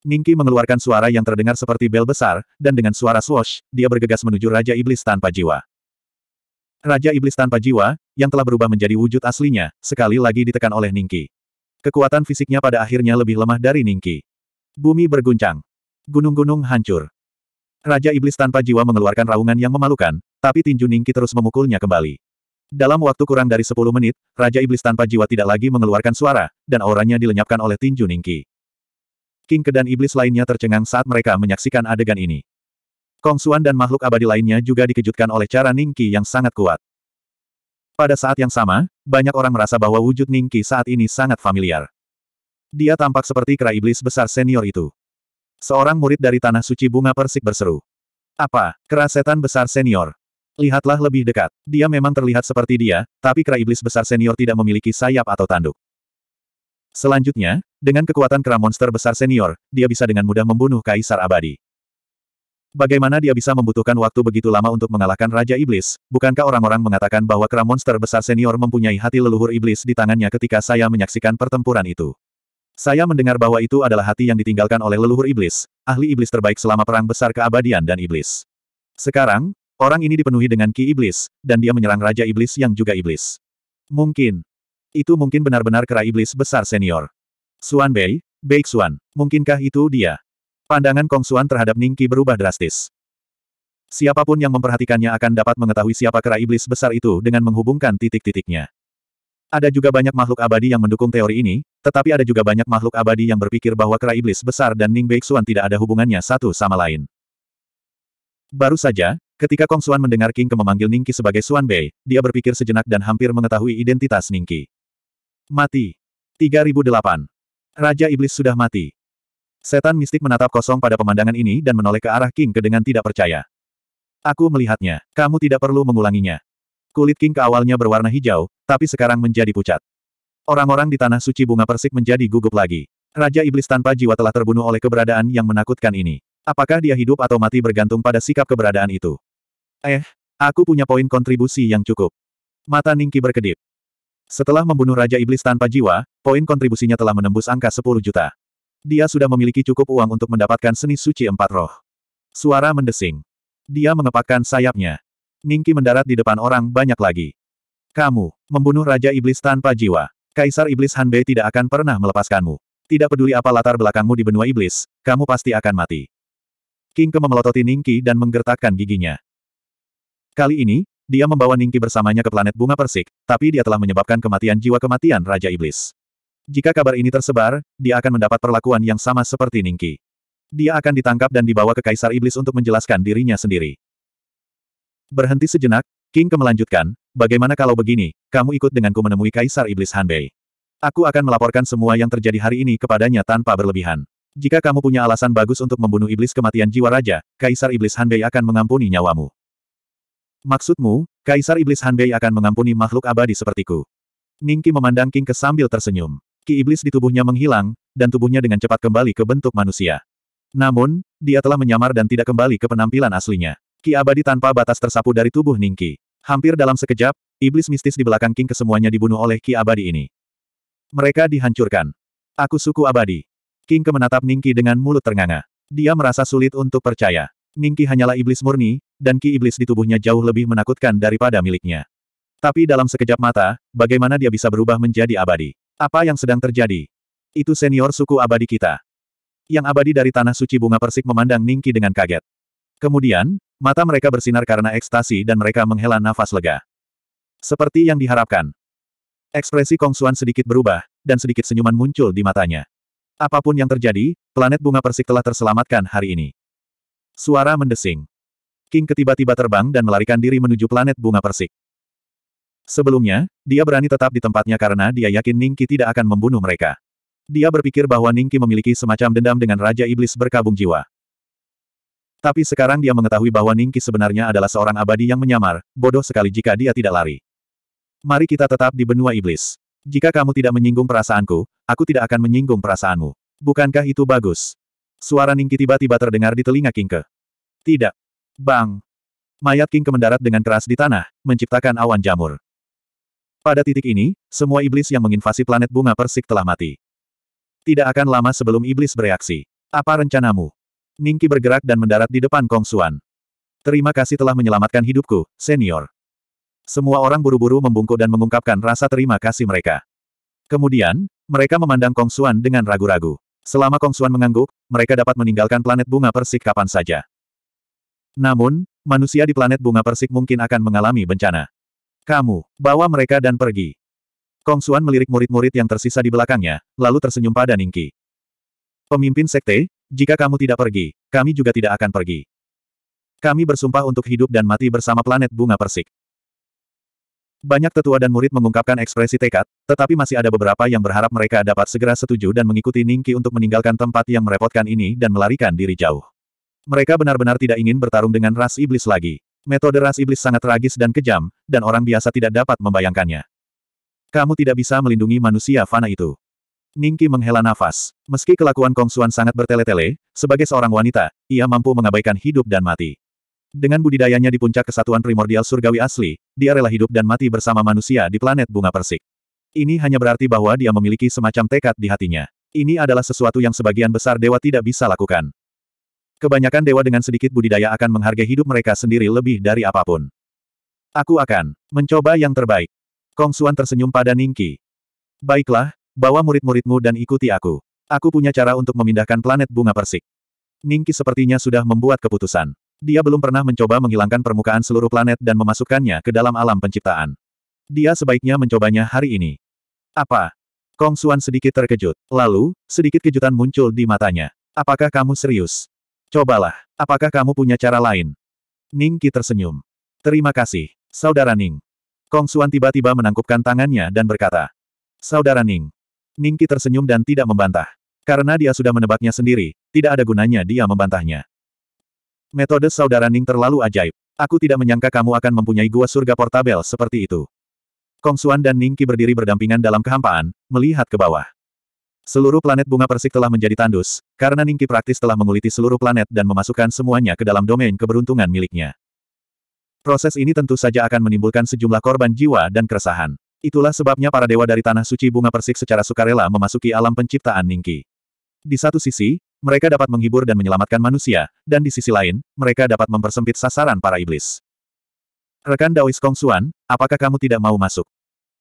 Ningki mengeluarkan suara yang terdengar seperti bel besar, dan dengan suara swosh, dia bergegas menuju Raja Iblis tanpa jiwa. Raja Iblis tanpa jiwa, yang telah berubah menjadi wujud aslinya, sekali lagi ditekan oleh Ningki. Kekuatan fisiknya pada akhirnya lebih lemah dari Ningki. Bumi berguncang. Gunung-gunung hancur. Raja Iblis tanpa jiwa mengeluarkan raungan yang memalukan, tapi tinju Ningki terus memukulnya kembali. Dalam waktu kurang dari 10 menit, Raja Iblis tanpa jiwa tidak lagi mengeluarkan suara, dan auranya dilenyapkan oleh tinju Ningki. King dan Iblis lainnya tercengang saat mereka menyaksikan adegan ini. Kong Xuan dan makhluk abadi lainnya juga dikejutkan oleh cara Ningki yang sangat kuat. Pada saat yang sama, banyak orang merasa bahwa wujud Ningki saat ini sangat familiar. Dia tampak seperti kera iblis besar senior itu. Seorang murid dari Tanah Suci Bunga Persik berseru. Apa, kera setan besar senior? Lihatlah lebih dekat. Dia memang terlihat seperti dia, tapi kera iblis besar senior tidak memiliki sayap atau tanduk. Selanjutnya, dengan kekuatan kera monster besar senior, dia bisa dengan mudah membunuh Kaisar Abadi. Bagaimana dia bisa membutuhkan waktu begitu lama untuk mengalahkan Raja Iblis? Bukankah orang-orang mengatakan bahwa kera monster besar senior mempunyai hati leluhur iblis di tangannya ketika saya menyaksikan pertempuran itu? Saya mendengar bahwa itu adalah hati yang ditinggalkan oleh leluhur iblis, ahli iblis terbaik selama perang besar keabadian dan iblis. Sekarang, Orang ini dipenuhi dengan ki iblis, dan dia menyerang Raja Iblis yang juga iblis. Mungkin. Itu mungkin benar-benar kera iblis besar senior. Suan Bei, Bei Xuan, mungkinkah itu dia? Pandangan Kong Xuan terhadap Ning Qi berubah drastis. Siapapun yang memperhatikannya akan dapat mengetahui siapa kera iblis besar itu dengan menghubungkan titik-titiknya. Ada juga banyak makhluk abadi yang mendukung teori ini, tetapi ada juga banyak makhluk abadi yang berpikir bahwa kera iblis besar dan Ning Xuan tidak ada hubungannya satu sama lain. Baru saja, Ketika Kong Xuan mendengar King Ke memanggil Ningki sebagai Xuan Bei, dia berpikir sejenak dan hampir mengetahui identitas Ningki. Mati. 3008. Raja Iblis sudah mati. Setan mistik menatap kosong pada pemandangan ini dan menoleh ke arah King Ke dengan tidak percaya. Aku melihatnya. Kamu tidak perlu mengulanginya. Kulit King Ke awalnya berwarna hijau, tapi sekarang menjadi pucat. Orang-orang di Tanah Suci Bunga Persik menjadi gugup lagi. Raja Iblis tanpa jiwa telah terbunuh oleh keberadaan yang menakutkan ini. Apakah dia hidup atau mati bergantung pada sikap keberadaan itu. Eh, aku punya poin kontribusi yang cukup. Mata Ningki berkedip. Setelah membunuh Raja Iblis tanpa jiwa, poin kontribusinya telah menembus angka 10 juta. Dia sudah memiliki cukup uang untuk mendapatkan seni suci empat roh. Suara mendesing. Dia mengepakkan sayapnya. Ningki mendarat di depan orang banyak lagi. Kamu, membunuh Raja Iblis tanpa jiwa. Kaisar Iblis Hanbei tidak akan pernah melepaskanmu. Tidak peduli apa latar belakangmu di benua iblis, kamu pasti akan mati. King Ke memelototi Ningki dan menggertakkan giginya. Kali ini, dia membawa Ningki bersamanya ke planet bunga persik, tapi dia telah menyebabkan kematian jiwa kematian Raja Iblis. Jika kabar ini tersebar, dia akan mendapat perlakuan yang sama seperti Ningki. Dia akan ditangkap dan dibawa ke Kaisar Iblis untuk menjelaskan dirinya sendiri. Berhenti sejenak, King kemelanjutkan, bagaimana kalau begini, kamu ikut denganku menemui Kaisar Iblis Hanbei. Aku akan melaporkan semua yang terjadi hari ini kepadanya tanpa berlebihan. Jika kamu punya alasan bagus untuk membunuh iblis kematian jiwa raja, Kaisar Iblis Hanbei akan mengampuni nyawamu. Maksudmu, Kaisar Iblis Hanbei akan mengampuni makhluk abadi sepertiku? Ningki memandang King Ke sambil tersenyum. Ki Iblis di tubuhnya menghilang, dan tubuhnya dengan cepat kembali ke bentuk manusia. Namun, dia telah menyamar dan tidak kembali ke penampilan aslinya. Ki abadi tanpa batas tersapu dari tubuh Ningki. Hampir dalam sekejap, iblis mistis di belakang King kesemuanya dibunuh oleh Ki abadi ini. Mereka dihancurkan. Aku suku abadi. King Ke menatap Ningki dengan mulut ternganga. Dia merasa sulit untuk percaya. Ningki hanyalah iblis murni, dan ki iblis di tubuhnya jauh lebih menakutkan daripada miliknya. Tapi dalam sekejap mata, bagaimana dia bisa berubah menjadi abadi? Apa yang sedang terjadi? Itu senior suku abadi kita. Yang abadi dari tanah suci bunga persik memandang Ningki dengan kaget. Kemudian, mata mereka bersinar karena ekstasi dan mereka menghela nafas lega. Seperti yang diharapkan. Ekspresi Kong Xuan sedikit berubah, dan sedikit senyuman muncul di matanya. Apapun yang terjadi, planet bunga persik telah terselamatkan hari ini. Suara mendesing. King ketiba-tiba terbang dan melarikan diri menuju planet bunga persik. Sebelumnya, dia berani tetap di tempatnya karena dia yakin Ningki tidak akan membunuh mereka. Dia berpikir bahwa Ningki memiliki semacam dendam dengan Raja Iblis berkabung jiwa. Tapi sekarang dia mengetahui bahwa Ningki sebenarnya adalah seorang abadi yang menyamar, bodoh sekali jika dia tidak lari. Mari kita tetap di benua iblis. Jika kamu tidak menyinggung perasaanku, aku tidak akan menyinggung perasaanmu. Bukankah itu bagus? Suara Ningki tiba-tiba terdengar di telinga Kingke. Tidak, Bang! Mayat King kemendarat dengan keras di tanah, menciptakan awan jamur. Pada titik ini, semua iblis yang menginvasi planet bunga persik telah mati. Tidak akan lama sebelum iblis bereaksi. Apa rencanamu? Ningki bergerak dan mendarat di depan Kong Suan. Terima kasih telah menyelamatkan hidupku, senior. Semua orang buru-buru membungkuk dan mengungkapkan rasa terima kasih mereka. Kemudian, mereka memandang Kong Suan dengan ragu-ragu. Selama Kong Suan mengangguk, mereka dapat meninggalkan planet bunga persik kapan saja. Namun, manusia di planet bunga persik mungkin akan mengalami bencana. Kamu, bawa mereka dan pergi. Kong Suan melirik murid-murid yang tersisa di belakangnya, lalu tersenyum pada Ningki. Pemimpin sekte, jika kamu tidak pergi, kami juga tidak akan pergi. Kami bersumpah untuk hidup dan mati bersama planet bunga persik. Banyak tetua dan murid mengungkapkan ekspresi tekad, tetapi masih ada beberapa yang berharap mereka dapat segera setuju dan mengikuti Ningki untuk meninggalkan tempat yang merepotkan ini dan melarikan diri jauh. Mereka benar-benar tidak ingin bertarung dengan ras iblis lagi. Metode ras iblis sangat tragis dan kejam, dan orang biasa tidak dapat membayangkannya. Kamu tidak bisa melindungi manusia fana itu. Ningki menghela nafas. Meski kelakuan Kong Xuan sangat bertele-tele, sebagai seorang wanita, ia mampu mengabaikan hidup dan mati. Dengan budidayanya di puncak kesatuan primordial surgawi asli, dia rela hidup dan mati bersama manusia di planet bunga persik. Ini hanya berarti bahwa dia memiliki semacam tekad di hatinya. Ini adalah sesuatu yang sebagian besar dewa tidak bisa lakukan. Kebanyakan dewa dengan sedikit budidaya akan menghargai hidup mereka sendiri lebih dari apapun. Aku akan mencoba yang terbaik. Kong Suan tersenyum pada Ningki. Baiklah, bawa murid-muridmu dan ikuti aku. Aku punya cara untuk memindahkan planet bunga persik. Ningki sepertinya sudah membuat keputusan. Dia belum pernah mencoba menghilangkan permukaan seluruh planet dan memasukkannya ke dalam alam penciptaan. Dia sebaiknya mencobanya hari ini. Apa? Kong Suan sedikit terkejut. Lalu, sedikit kejutan muncul di matanya. Apakah kamu serius? Cobalah. Apakah kamu punya cara lain? Ning Qi tersenyum. Terima kasih, Saudara Ning. Kong Suan tiba-tiba menangkupkan tangannya dan berkata. Saudara Ning. Ning Qi tersenyum dan tidak membantah. Karena dia sudah menebaknya sendiri, tidak ada gunanya dia membantahnya. Metode Saudara Ning terlalu ajaib. Aku tidak menyangka kamu akan mempunyai gua surga portabel seperti itu. Kong Suan dan Ning Qi berdiri berdampingan dalam kehampaan, melihat ke bawah. Seluruh planet bunga persik telah menjadi tandus, karena Ningki praktis telah menguliti seluruh planet dan memasukkan semuanya ke dalam domain keberuntungan miliknya. Proses ini tentu saja akan menimbulkan sejumlah korban jiwa dan keresahan. Itulah sebabnya para dewa dari tanah suci bunga persik secara sukarela memasuki alam penciptaan Ningki. Di satu sisi, mereka dapat menghibur dan menyelamatkan manusia, dan di sisi lain, mereka dapat mempersempit sasaran para iblis. Rekan Daois Kong Xuan, apakah kamu tidak mau masuk?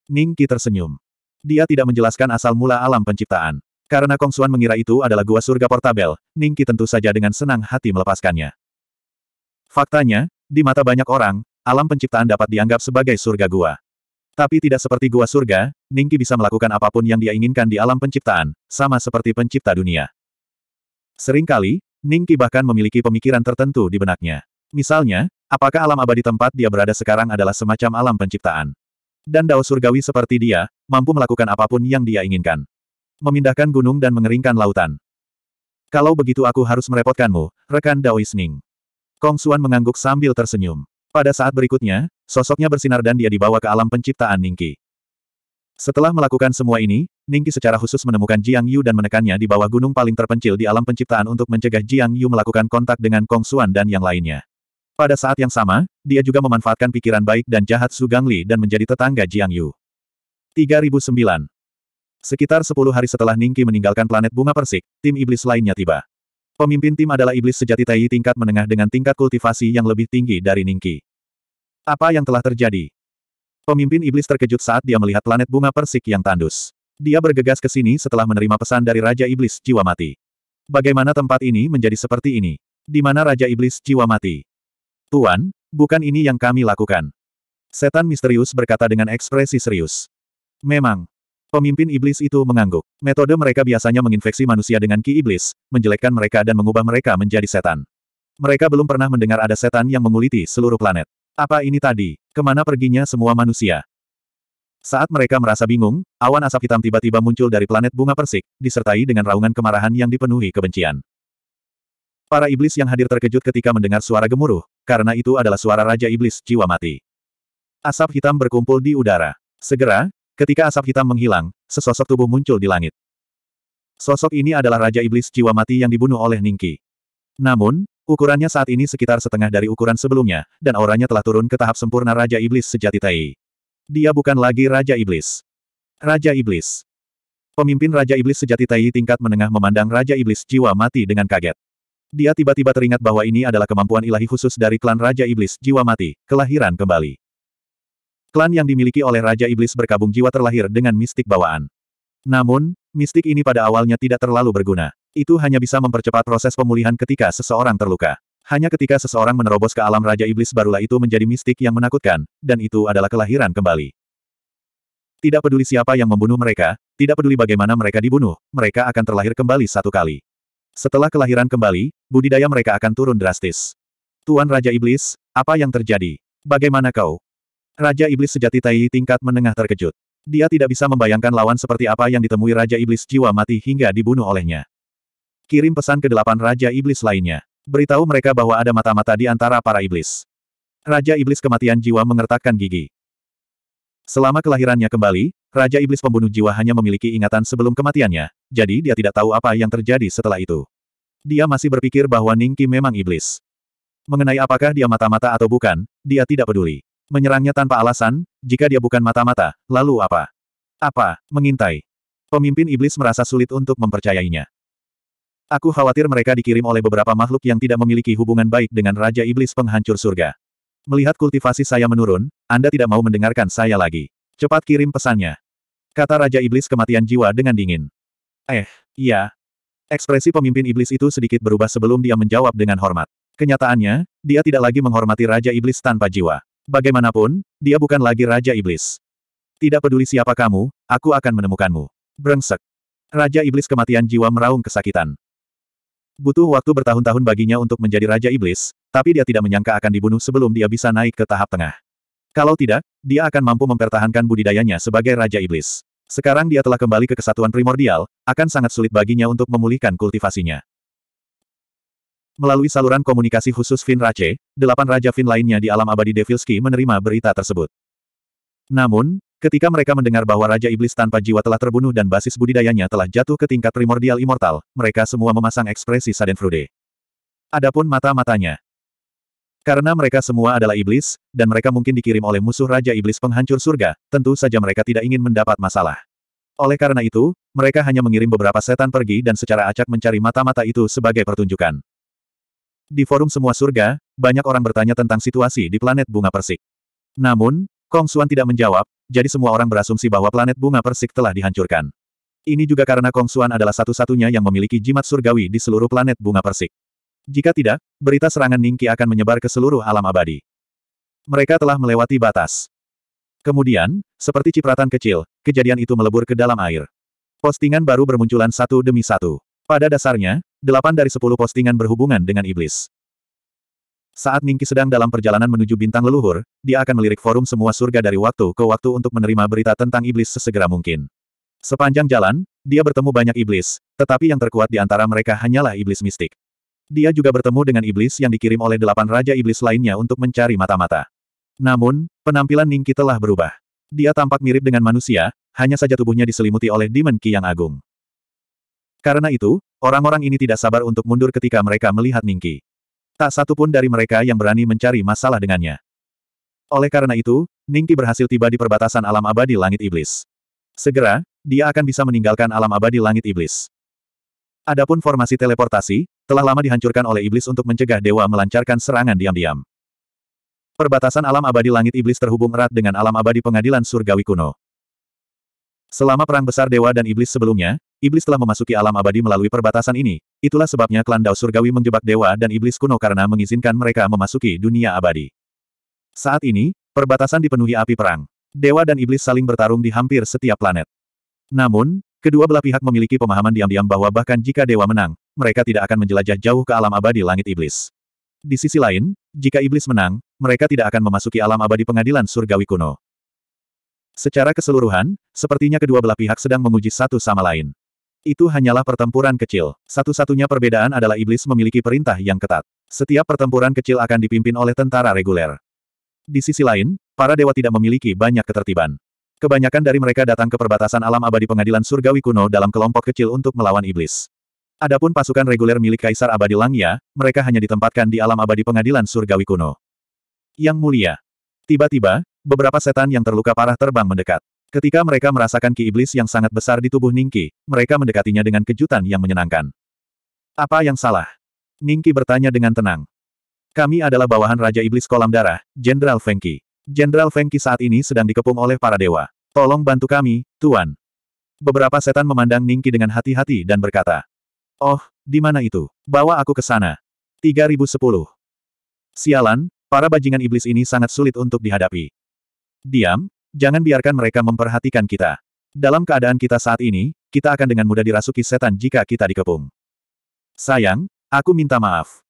Ningki tersenyum. Dia tidak menjelaskan asal mula alam penciptaan. Karena Kong Xuan mengira itu adalah gua surga portabel, Ningki tentu saja dengan senang hati melepaskannya. Faktanya, di mata banyak orang, alam penciptaan dapat dianggap sebagai surga gua. Tapi tidak seperti gua surga, Ningki bisa melakukan apapun yang dia inginkan di alam penciptaan, sama seperti pencipta dunia. Seringkali, Ningki bahkan memiliki pemikiran tertentu di benaknya. Misalnya, apakah alam abadi tempat dia berada sekarang adalah semacam alam penciptaan? Dan Dao Surgawi seperti dia, mampu melakukan apapun yang dia inginkan. Memindahkan gunung dan mengeringkan lautan. Kalau begitu aku harus merepotkanmu, rekan Dao Isning. Kong Suan mengangguk sambil tersenyum. Pada saat berikutnya, sosoknya bersinar dan dia dibawa ke alam penciptaan Ningki. Setelah melakukan semua ini, Ningki secara khusus menemukan Jiang Yu dan menekannya di bawah gunung paling terpencil di alam penciptaan untuk mencegah Jiang Yu melakukan kontak dengan Kong Suan dan yang lainnya. Pada saat yang sama, dia juga memanfaatkan pikiran baik dan jahat Su Gangli dan menjadi tetangga Jiang Yu. 3009. Sekitar 10 hari setelah Ningqi meninggalkan planet bunga persik, tim iblis lainnya tiba. Pemimpin tim adalah iblis sejati Tai tingkat menengah dengan tingkat kultivasi yang lebih tinggi dari Ningqi. Apa yang telah terjadi? Pemimpin iblis terkejut saat dia melihat planet bunga persik yang tandus. Dia bergegas ke sini setelah menerima pesan dari Raja Iblis Jiwa Mati. Bagaimana tempat ini menjadi seperti ini? Di mana Raja Iblis Jiwa Mati? Tuan, bukan ini yang kami lakukan. Setan misterius berkata dengan ekspresi serius. Memang. Pemimpin iblis itu mengangguk. Metode mereka biasanya menginfeksi manusia dengan ki iblis, menjelekkan mereka dan mengubah mereka menjadi setan. Mereka belum pernah mendengar ada setan yang menguliti seluruh planet. Apa ini tadi? Kemana perginya semua manusia? Saat mereka merasa bingung, awan asap hitam tiba-tiba muncul dari planet bunga persik, disertai dengan raungan kemarahan yang dipenuhi kebencian. Para iblis yang hadir terkejut ketika mendengar suara gemuruh, karena itu adalah suara Raja Iblis Jiwa Mati. Asap hitam berkumpul di udara. Segera, ketika asap hitam menghilang, sesosok tubuh muncul di langit. Sosok ini adalah Raja Iblis Jiwa Mati yang dibunuh oleh Ningki. Namun, ukurannya saat ini sekitar setengah dari ukuran sebelumnya, dan auranya telah turun ke tahap sempurna Raja Iblis sejati Tai. Dia bukan lagi Raja Iblis. Raja Iblis. Pemimpin Raja Iblis sejati Tai tingkat menengah memandang Raja Iblis Jiwa Mati dengan kaget. Dia tiba-tiba teringat bahwa ini adalah kemampuan ilahi khusus dari klan Raja Iblis, jiwa mati, kelahiran kembali. Klan yang dimiliki oleh Raja Iblis berkabung jiwa terlahir dengan mistik bawaan. Namun, mistik ini pada awalnya tidak terlalu berguna. Itu hanya bisa mempercepat proses pemulihan ketika seseorang terluka. Hanya ketika seseorang menerobos ke alam Raja Iblis barulah itu menjadi mistik yang menakutkan, dan itu adalah kelahiran kembali. Tidak peduli siapa yang membunuh mereka, tidak peduli bagaimana mereka dibunuh, mereka akan terlahir kembali satu kali. Setelah kelahiran kembali, budidaya mereka akan turun drastis. Tuan Raja Iblis, apa yang terjadi? Bagaimana kau? Raja Iblis sejati Tai tingkat menengah terkejut. Dia tidak bisa membayangkan lawan seperti apa yang ditemui Raja Iblis jiwa mati hingga dibunuh olehnya. Kirim pesan ke delapan Raja Iblis lainnya. Beritahu mereka bahwa ada mata-mata di antara para iblis. Raja Iblis kematian jiwa mengertakkan gigi. Selama kelahirannya kembali, Raja Iblis Pembunuh Jiwa hanya memiliki ingatan sebelum kematiannya, jadi dia tidak tahu apa yang terjadi setelah itu. Dia masih berpikir bahwa Ningki memang iblis. Mengenai apakah dia mata-mata atau bukan, dia tidak peduli. Menyerangnya tanpa alasan, jika dia bukan mata-mata, lalu apa? Apa, mengintai? Pemimpin iblis merasa sulit untuk mempercayainya. Aku khawatir mereka dikirim oleh beberapa makhluk yang tidak memiliki hubungan baik dengan Raja Iblis Penghancur Surga. Melihat kultivasi saya menurun, Anda tidak mau mendengarkan saya lagi. Cepat kirim pesannya. Kata Raja Iblis kematian jiwa dengan dingin. Eh, iya. Ekspresi pemimpin iblis itu sedikit berubah sebelum dia menjawab dengan hormat. Kenyataannya, dia tidak lagi menghormati Raja Iblis tanpa jiwa. Bagaimanapun, dia bukan lagi Raja Iblis. Tidak peduli siapa kamu, aku akan menemukanmu. Brengsek. Raja Iblis kematian jiwa meraung kesakitan. Butuh waktu bertahun-tahun baginya untuk menjadi Raja Iblis, tapi dia tidak menyangka akan dibunuh sebelum dia bisa naik ke tahap tengah. Kalau tidak, dia akan mampu mempertahankan budidayanya sebagai Raja Iblis. Sekarang dia telah kembali ke kesatuan primordial, akan sangat sulit baginya untuk memulihkan kultivasinya. Melalui saluran komunikasi khusus Finrace, Rache, delapan Raja Fin lainnya di alam abadi Devilski menerima berita tersebut. Namun, ketika mereka mendengar bahwa Raja Iblis tanpa jiwa telah terbunuh dan basis budidayanya telah jatuh ke tingkat primordial immortal, mereka semua memasang ekspresi Sadenfrude. Adapun mata-matanya, karena mereka semua adalah iblis, dan mereka mungkin dikirim oleh musuh Raja Iblis Penghancur Surga, tentu saja mereka tidak ingin mendapat masalah. Oleh karena itu, mereka hanya mengirim beberapa setan pergi dan secara acak mencari mata-mata itu sebagai pertunjukan. Di forum semua surga, banyak orang bertanya tentang situasi di planet bunga persik. Namun, Kong Xuan tidak menjawab, jadi semua orang berasumsi bahwa planet bunga persik telah dihancurkan. Ini juga karena Kong Xuan adalah satu-satunya yang memiliki jimat surgawi di seluruh planet bunga persik. Jika tidak, berita serangan Ningki akan menyebar ke seluruh alam abadi. Mereka telah melewati batas. Kemudian, seperti cipratan kecil, kejadian itu melebur ke dalam air. Postingan baru bermunculan satu demi satu. Pada dasarnya, delapan dari sepuluh postingan berhubungan dengan iblis. Saat Ningki sedang dalam perjalanan menuju bintang leluhur, dia akan melirik forum semua surga dari waktu ke waktu untuk menerima berita tentang iblis sesegera mungkin. Sepanjang jalan, dia bertemu banyak iblis, tetapi yang terkuat di antara mereka hanyalah iblis mistik. Dia juga bertemu dengan iblis yang dikirim oleh delapan raja iblis lainnya untuk mencari mata-mata. Namun, penampilan Ningki telah berubah. Dia tampak mirip dengan manusia, hanya saja tubuhnya diselimuti oleh Demon Ki yang agung. Karena itu, orang-orang ini tidak sabar untuk mundur ketika mereka melihat Ningki. Tak satu pun dari mereka yang berani mencari masalah dengannya. Oleh karena itu, Ningki berhasil tiba di perbatasan alam abadi langit iblis. Segera, dia akan bisa meninggalkan alam abadi langit iblis. Adapun formasi teleportasi, telah lama dihancurkan oleh iblis untuk mencegah dewa melancarkan serangan diam-diam. Perbatasan alam abadi langit iblis terhubung erat dengan alam abadi pengadilan surgawi kuno. Selama perang besar dewa dan iblis sebelumnya, iblis telah memasuki alam abadi melalui perbatasan ini, itulah sebabnya klan Dao surgawi menjebak dewa dan iblis kuno karena mengizinkan mereka memasuki dunia abadi. Saat ini, perbatasan dipenuhi api perang. Dewa dan iblis saling bertarung di hampir setiap planet. Namun, Kedua belah pihak memiliki pemahaman diam-diam bahwa bahkan jika dewa menang, mereka tidak akan menjelajah jauh ke alam abadi langit iblis. Di sisi lain, jika iblis menang, mereka tidak akan memasuki alam abadi pengadilan surgawi kuno. Secara keseluruhan, sepertinya kedua belah pihak sedang menguji satu sama lain. Itu hanyalah pertempuran kecil. Satu-satunya perbedaan adalah iblis memiliki perintah yang ketat. Setiap pertempuran kecil akan dipimpin oleh tentara reguler. Di sisi lain, para dewa tidak memiliki banyak ketertiban. Kebanyakan dari mereka datang ke perbatasan alam abadi pengadilan surgawi kuno dalam kelompok kecil untuk melawan iblis. Adapun pasukan reguler milik Kaisar Abadi Langya, mereka hanya ditempatkan di alam abadi pengadilan surgawi kuno. Yang mulia. Tiba-tiba, beberapa setan yang terluka parah terbang mendekat. Ketika mereka merasakan ki iblis yang sangat besar di tubuh Ningki, mereka mendekatinya dengan kejutan yang menyenangkan. Apa yang salah? Ningki bertanya dengan tenang. Kami adalah bawahan Raja Iblis Kolam Darah, Jenderal Fengki. Jenderal Fengki saat ini sedang dikepung oleh para dewa. Tolong bantu kami, Tuan. Beberapa setan memandang Ningki dengan hati-hati dan berkata. Oh, di mana itu? Bawa aku ke sana. 3010. Sialan, para bajingan iblis ini sangat sulit untuk dihadapi. Diam, jangan biarkan mereka memperhatikan kita. Dalam keadaan kita saat ini, kita akan dengan mudah dirasuki setan jika kita dikepung. Sayang, aku minta maaf.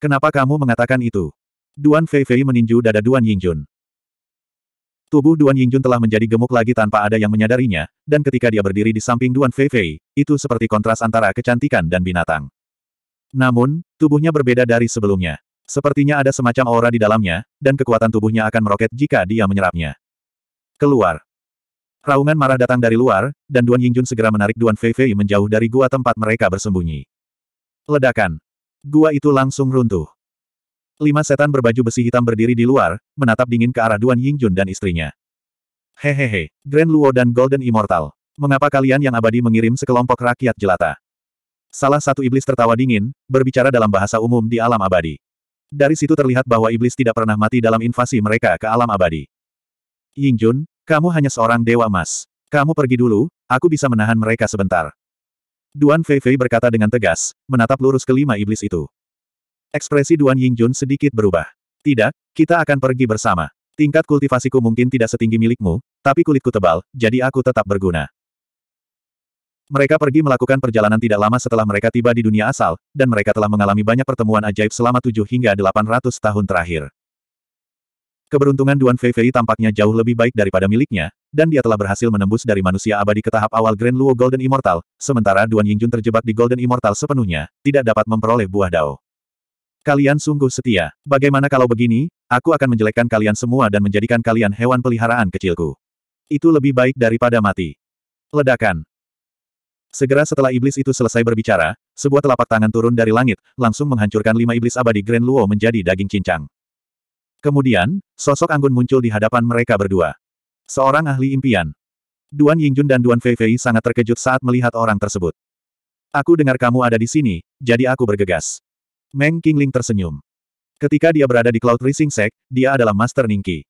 Kenapa kamu mengatakan itu? Duan Feifei meninju dada Duan Yingjun. Tubuh Duan Yingjun telah menjadi gemuk lagi tanpa ada yang menyadarinya, dan ketika dia berdiri di samping Duan Fei Fei, itu seperti kontras antara kecantikan dan binatang. Namun, tubuhnya berbeda dari sebelumnya. Sepertinya ada semacam aura di dalamnya, dan kekuatan tubuhnya akan meroket jika dia menyerapnya. Keluar. Raungan marah datang dari luar, dan Duan Yingjun segera menarik Duan Fei Fei menjauh dari gua tempat mereka bersembunyi. Ledakan. Gua itu langsung runtuh. Lima setan berbaju besi hitam berdiri di luar, menatap dingin ke arah Duan Yingjun dan istrinya. Hehehe, Grand Luo dan Golden Immortal. Mengapa kalian yang abadi mengirim sekelompok rakyat jelata? Salah satu iblis tertawa dingin, berbicara dalam bahasa umum di alam abadi. Dari situ terlihat bahwa iblis tidak pernah mati dalam invasi mereka ke alam abadi. Yingjun, kamu hanya seorang dewa emas, Kamu pergi dulu, aku bisa menahan mereka sebentar. Duan Feifei berkata dengan tegas, menatap lurus kelima iblis itu. Ekspresi Duan Yingjun sedikit berubah. Tidak, kita akan pergi bersama. Tingkat kultivasiku mungkin tidak setinggi milikmu, tapi kulitku tebal, jadi aku tetap berguna. Mereka pergi melakukan perjalanan tidak lama setelah mereka tiba di dunia asal, dan mereka telah mengalami banyak pertemuan ajaib selama 7 hingga 800 tahun terakhir. Keberuntungan Duan Fei Fei tampaknya jauh lebih baik daripada miliknya, dan dia telah berhasil menembus dari manusia abadi ke tahap awal Grand Luo Golden Immortal, sementara Duan Yingjun terjebak di Golden Immortal sepenuhnya, tidak dapat memperoleh buah dao. Kalian sungguh setia. Bagaimana kalau begini, aku akan menjelekkan kalian semua dan menjadikan kalian hewan peliharaan kecilku. Itu lebih baik daripada mati. Ledakan. Segera setelah iblis itu selesai berbicara, sebuah telapak tangan turun dari langit, langsung menghancurkan lima iblis abadi Grand Luo menjadi daging cincang. Kemudian, sosok Anggun muncul di hadapan mereka berdua. Seorang ahli impian. Duan Yingjun dan Duan Feifei sangat terkejut saat melihat orang tersebut. Aku dengar kamu ada di sini, jadi aku bergegas. Meng Qingling tersenyum. Ketika dia berada di Cloud Rising Sect, dia adalah Master Ningqi.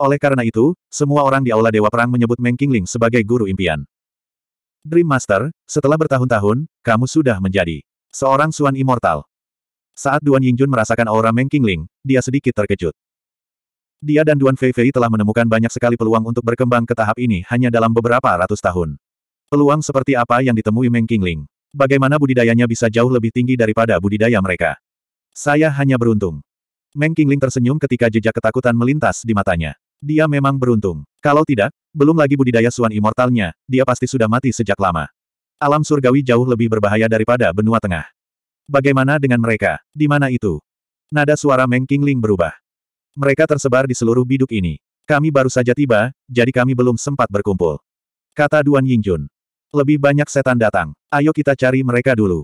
Oleh karena itu, semua orang di Aula Dewa Perang menyebut Meng Qingling sebagai guru impian. Dream Master, setelah bertahun-tahun, kamu sudah menjadi seorang Suan Immortal. Saat Duan Yingjun merasakan aura Meng Qingling, dia sedikit terkejut. Dia dan Duan Fei Fei telah menemukan banyak sekali peluang untuk berkembang ke tahap ini hanya dalam beberapa ratus tahun. Peluang seperti apa yang ditemui Meng Qingling? Bagaimana budidayanya bisa jauh lebih tinggi daripada budidaya mereka? Saya hanya beruntung. Meng Qingling tersenyum ketika jejak ketakutan melintas di matanya. Dia memang beruntung. Kalau tidak, belum lagi budidaya Suan Immortalnya, dia pasti sudah mati sejak lama. Alam surgawi jauh lebih berbahaya daripada benua tengah. Bagaimana dengan mereka? Di mana itu? Nada suara Meng Qingling berubah. Mereka tersebar di seluruh biduk ini. Kami baru saja tiba, jadi kami belum sempat berkumpul. Kata Duan Yingjun. Lebih banyak setan datang. Ayo kita cari mereka dulu.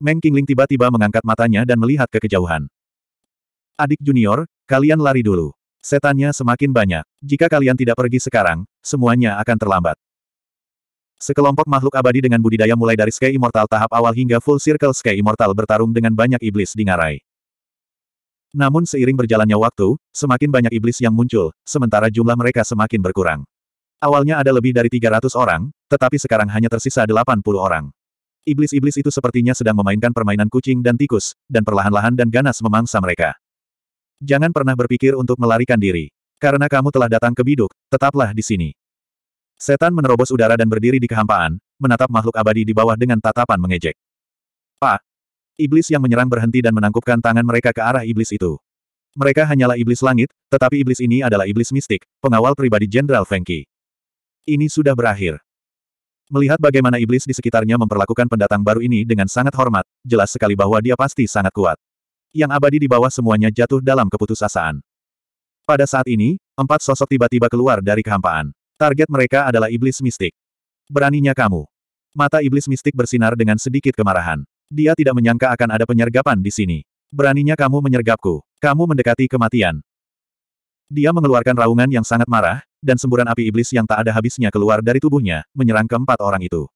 Meng Qingling tiba-tiba mengangkat matanya dan melihat ke kejauhan. Adik junior, kalian lari dulu. Setannya semakin banyak. Jika kalian tidak pergi sekarang, semuanya akan terlambat. Sekelompok makhluk abadi dengan budidaya mulai dari Sky Immortal tahap awal hingga Full Circle Sky Immortal bertarung dengan banyak iblis di ngarai. Namun seiring berjalannya waktu, semakin banyak iblis yang muncul, sementara jumlah mereka semakin berkurang. Awalnya ada lebih dari 300 orang, tetapi sekarang hanya tersisa 80 orang. Iblis-iblis itu sepertinya sedang memainkan permainan kucing dan tikus, dan perlahan-lahan dan ganas memangsa mereka. Jangan pernah berpikir untuk melarikan diri. Karena kamu telah datang ke biduk, tetaplah di sini. Setan menerobos udara dan berdiri di kehampaan, menatap makhluk abadi di bawah dengan tatapan mengejek. Pak! Iblis yang menyerang berhenti dan menangkupkan tangan mereka ke arah iblis itu. Mereka hanyalah iblis langit, tetapi iblis ini adalah iblis mistik, pengawal pribadi Jenderal Fengki. Ini sudah berakhir. Melihat bagaimana iblis di sekitarnya memperlakukan pendatang baru ini dengan sangat hormat, jelas sekali bahwa dia pasti sangat kuat. Yang abadi di bawah semuanya jatuh dalam keputusasaan. Pada saat ini, empat sosok tiba-tiba keluar dari kehampaan. Target mereka adalah iblis mistik. Beraninya kamu. Mata iblis mistik bersinar dengan sedikit kemarahan. Dia tidak menyangka akan ada penyergapan di sini. Beraninya kamu menyergapku. Kamu mendekati kematian. Dia mengeluarkan raungan yang sangat marah, dan semburan api iblis yang tak ada habisnya keluar dari tubuhnya, menyerang keempat orang itu.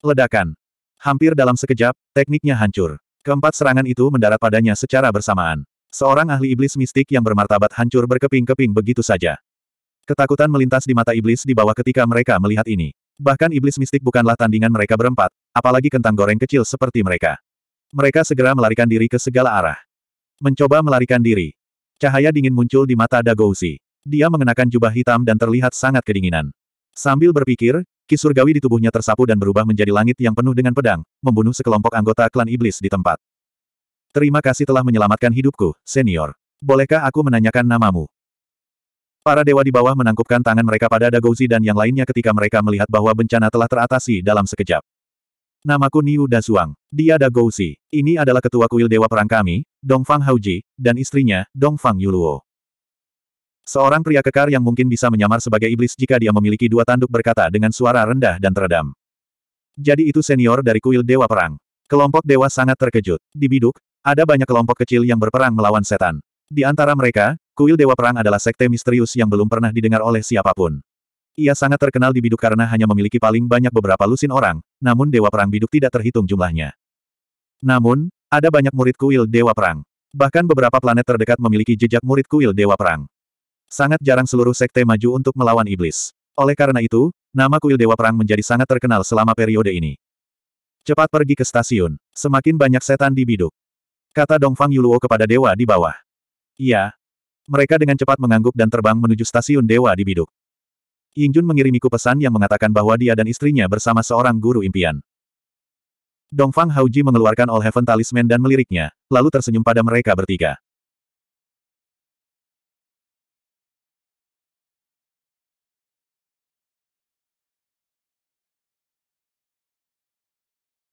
Ledakan. Hampir dalam sekejap, tekniknya hancur. Keempat serangan itu mendarat padanya secara bersamaan. Seorang ahli iblis mistik yang bermartabat hancur berkeping-keping begitu saja. Ketakutan melintas di mata iblis di bawah ketika mereka melihat ini. Bahkan iblis mistik bukanlah tandingan mereka berempat, apalagi kentang goreng kecil seperti mereka. Mereka segera melarikan diri ke segala arah. Mencoba melarikan diri. Cahaya dingin muncul di mata Dagouzi. Dia mengenakan jubah hitam dan terlihat sangat kedinginan. Sambil berpikir, kisurgawi di tubuhnya tersapu dan berubah menjadi langit yang penuh dengan pedang, membunuh sekelompok anggota klan iblis di tempat. Terima kasih telah menyelamatkan hidupku, senior. Bolehkah aku menanyakan namamu? Para dewa di bawah menangkupkan tangan mereka pada Dagouzi dan yang lainnya ketika mereka melihat bahwa bencana telah teratasi dalam sekejap. Namaku Niu Dazuang. Dia Dagouzi. Ini adalah ketua kuil dewa perang kami, Dongfang Hauji, dan istrinya, Dongfang Yuluo. Seorang pria kekar yang mungkin bisa menyamar sebagai iblis jika dia memiliki dua tanduk berkata dengan suara rendah dan teredam. Jadi itu senior dari kuil Dewa Perang. Kelompok dewa sangat terkejut. Di Biduk, ada banyak kelompok kecil yang berperang melawan setan. Di antara mereka, kuil Dewa Perang adalah sekte misterius yang belum pernah didengar oleh siapapun. Ia sangat terkenal di Biduk karena hanya memiliki paling banyak beberapa lusin orang, namun Dewa Perang Biduk tidak terhitung jumlahnya. Namun, ada banyak murid kuil Dewa Perang. Bahkan beberapa planet terdekat memiliki jejak murid kuil Dewa Perang. Sangat jarang seluruh sekte maju untuk melawan iblis. Oleh karena itu, nama kuil Dewa Perang menjadi sangat terkenal selama periode ini. Cepat pergi ke stasiun. Semakin banyak setan di biduk. Kata Dongfang Yuluo kepada Dewa di bawah. Iya. Mereka dengan cepat mengangguk dan terbang menuju stasiun Dewa di biduk. Yingjun mengirimiku pesan yang mengatakan bahwa dia dan istrinya bersama seorang guru impian. Dongfang Hauji mengeluarkan All Heaven Talisman dan meliriknya, lalu tersenyum pada mereka bertiga.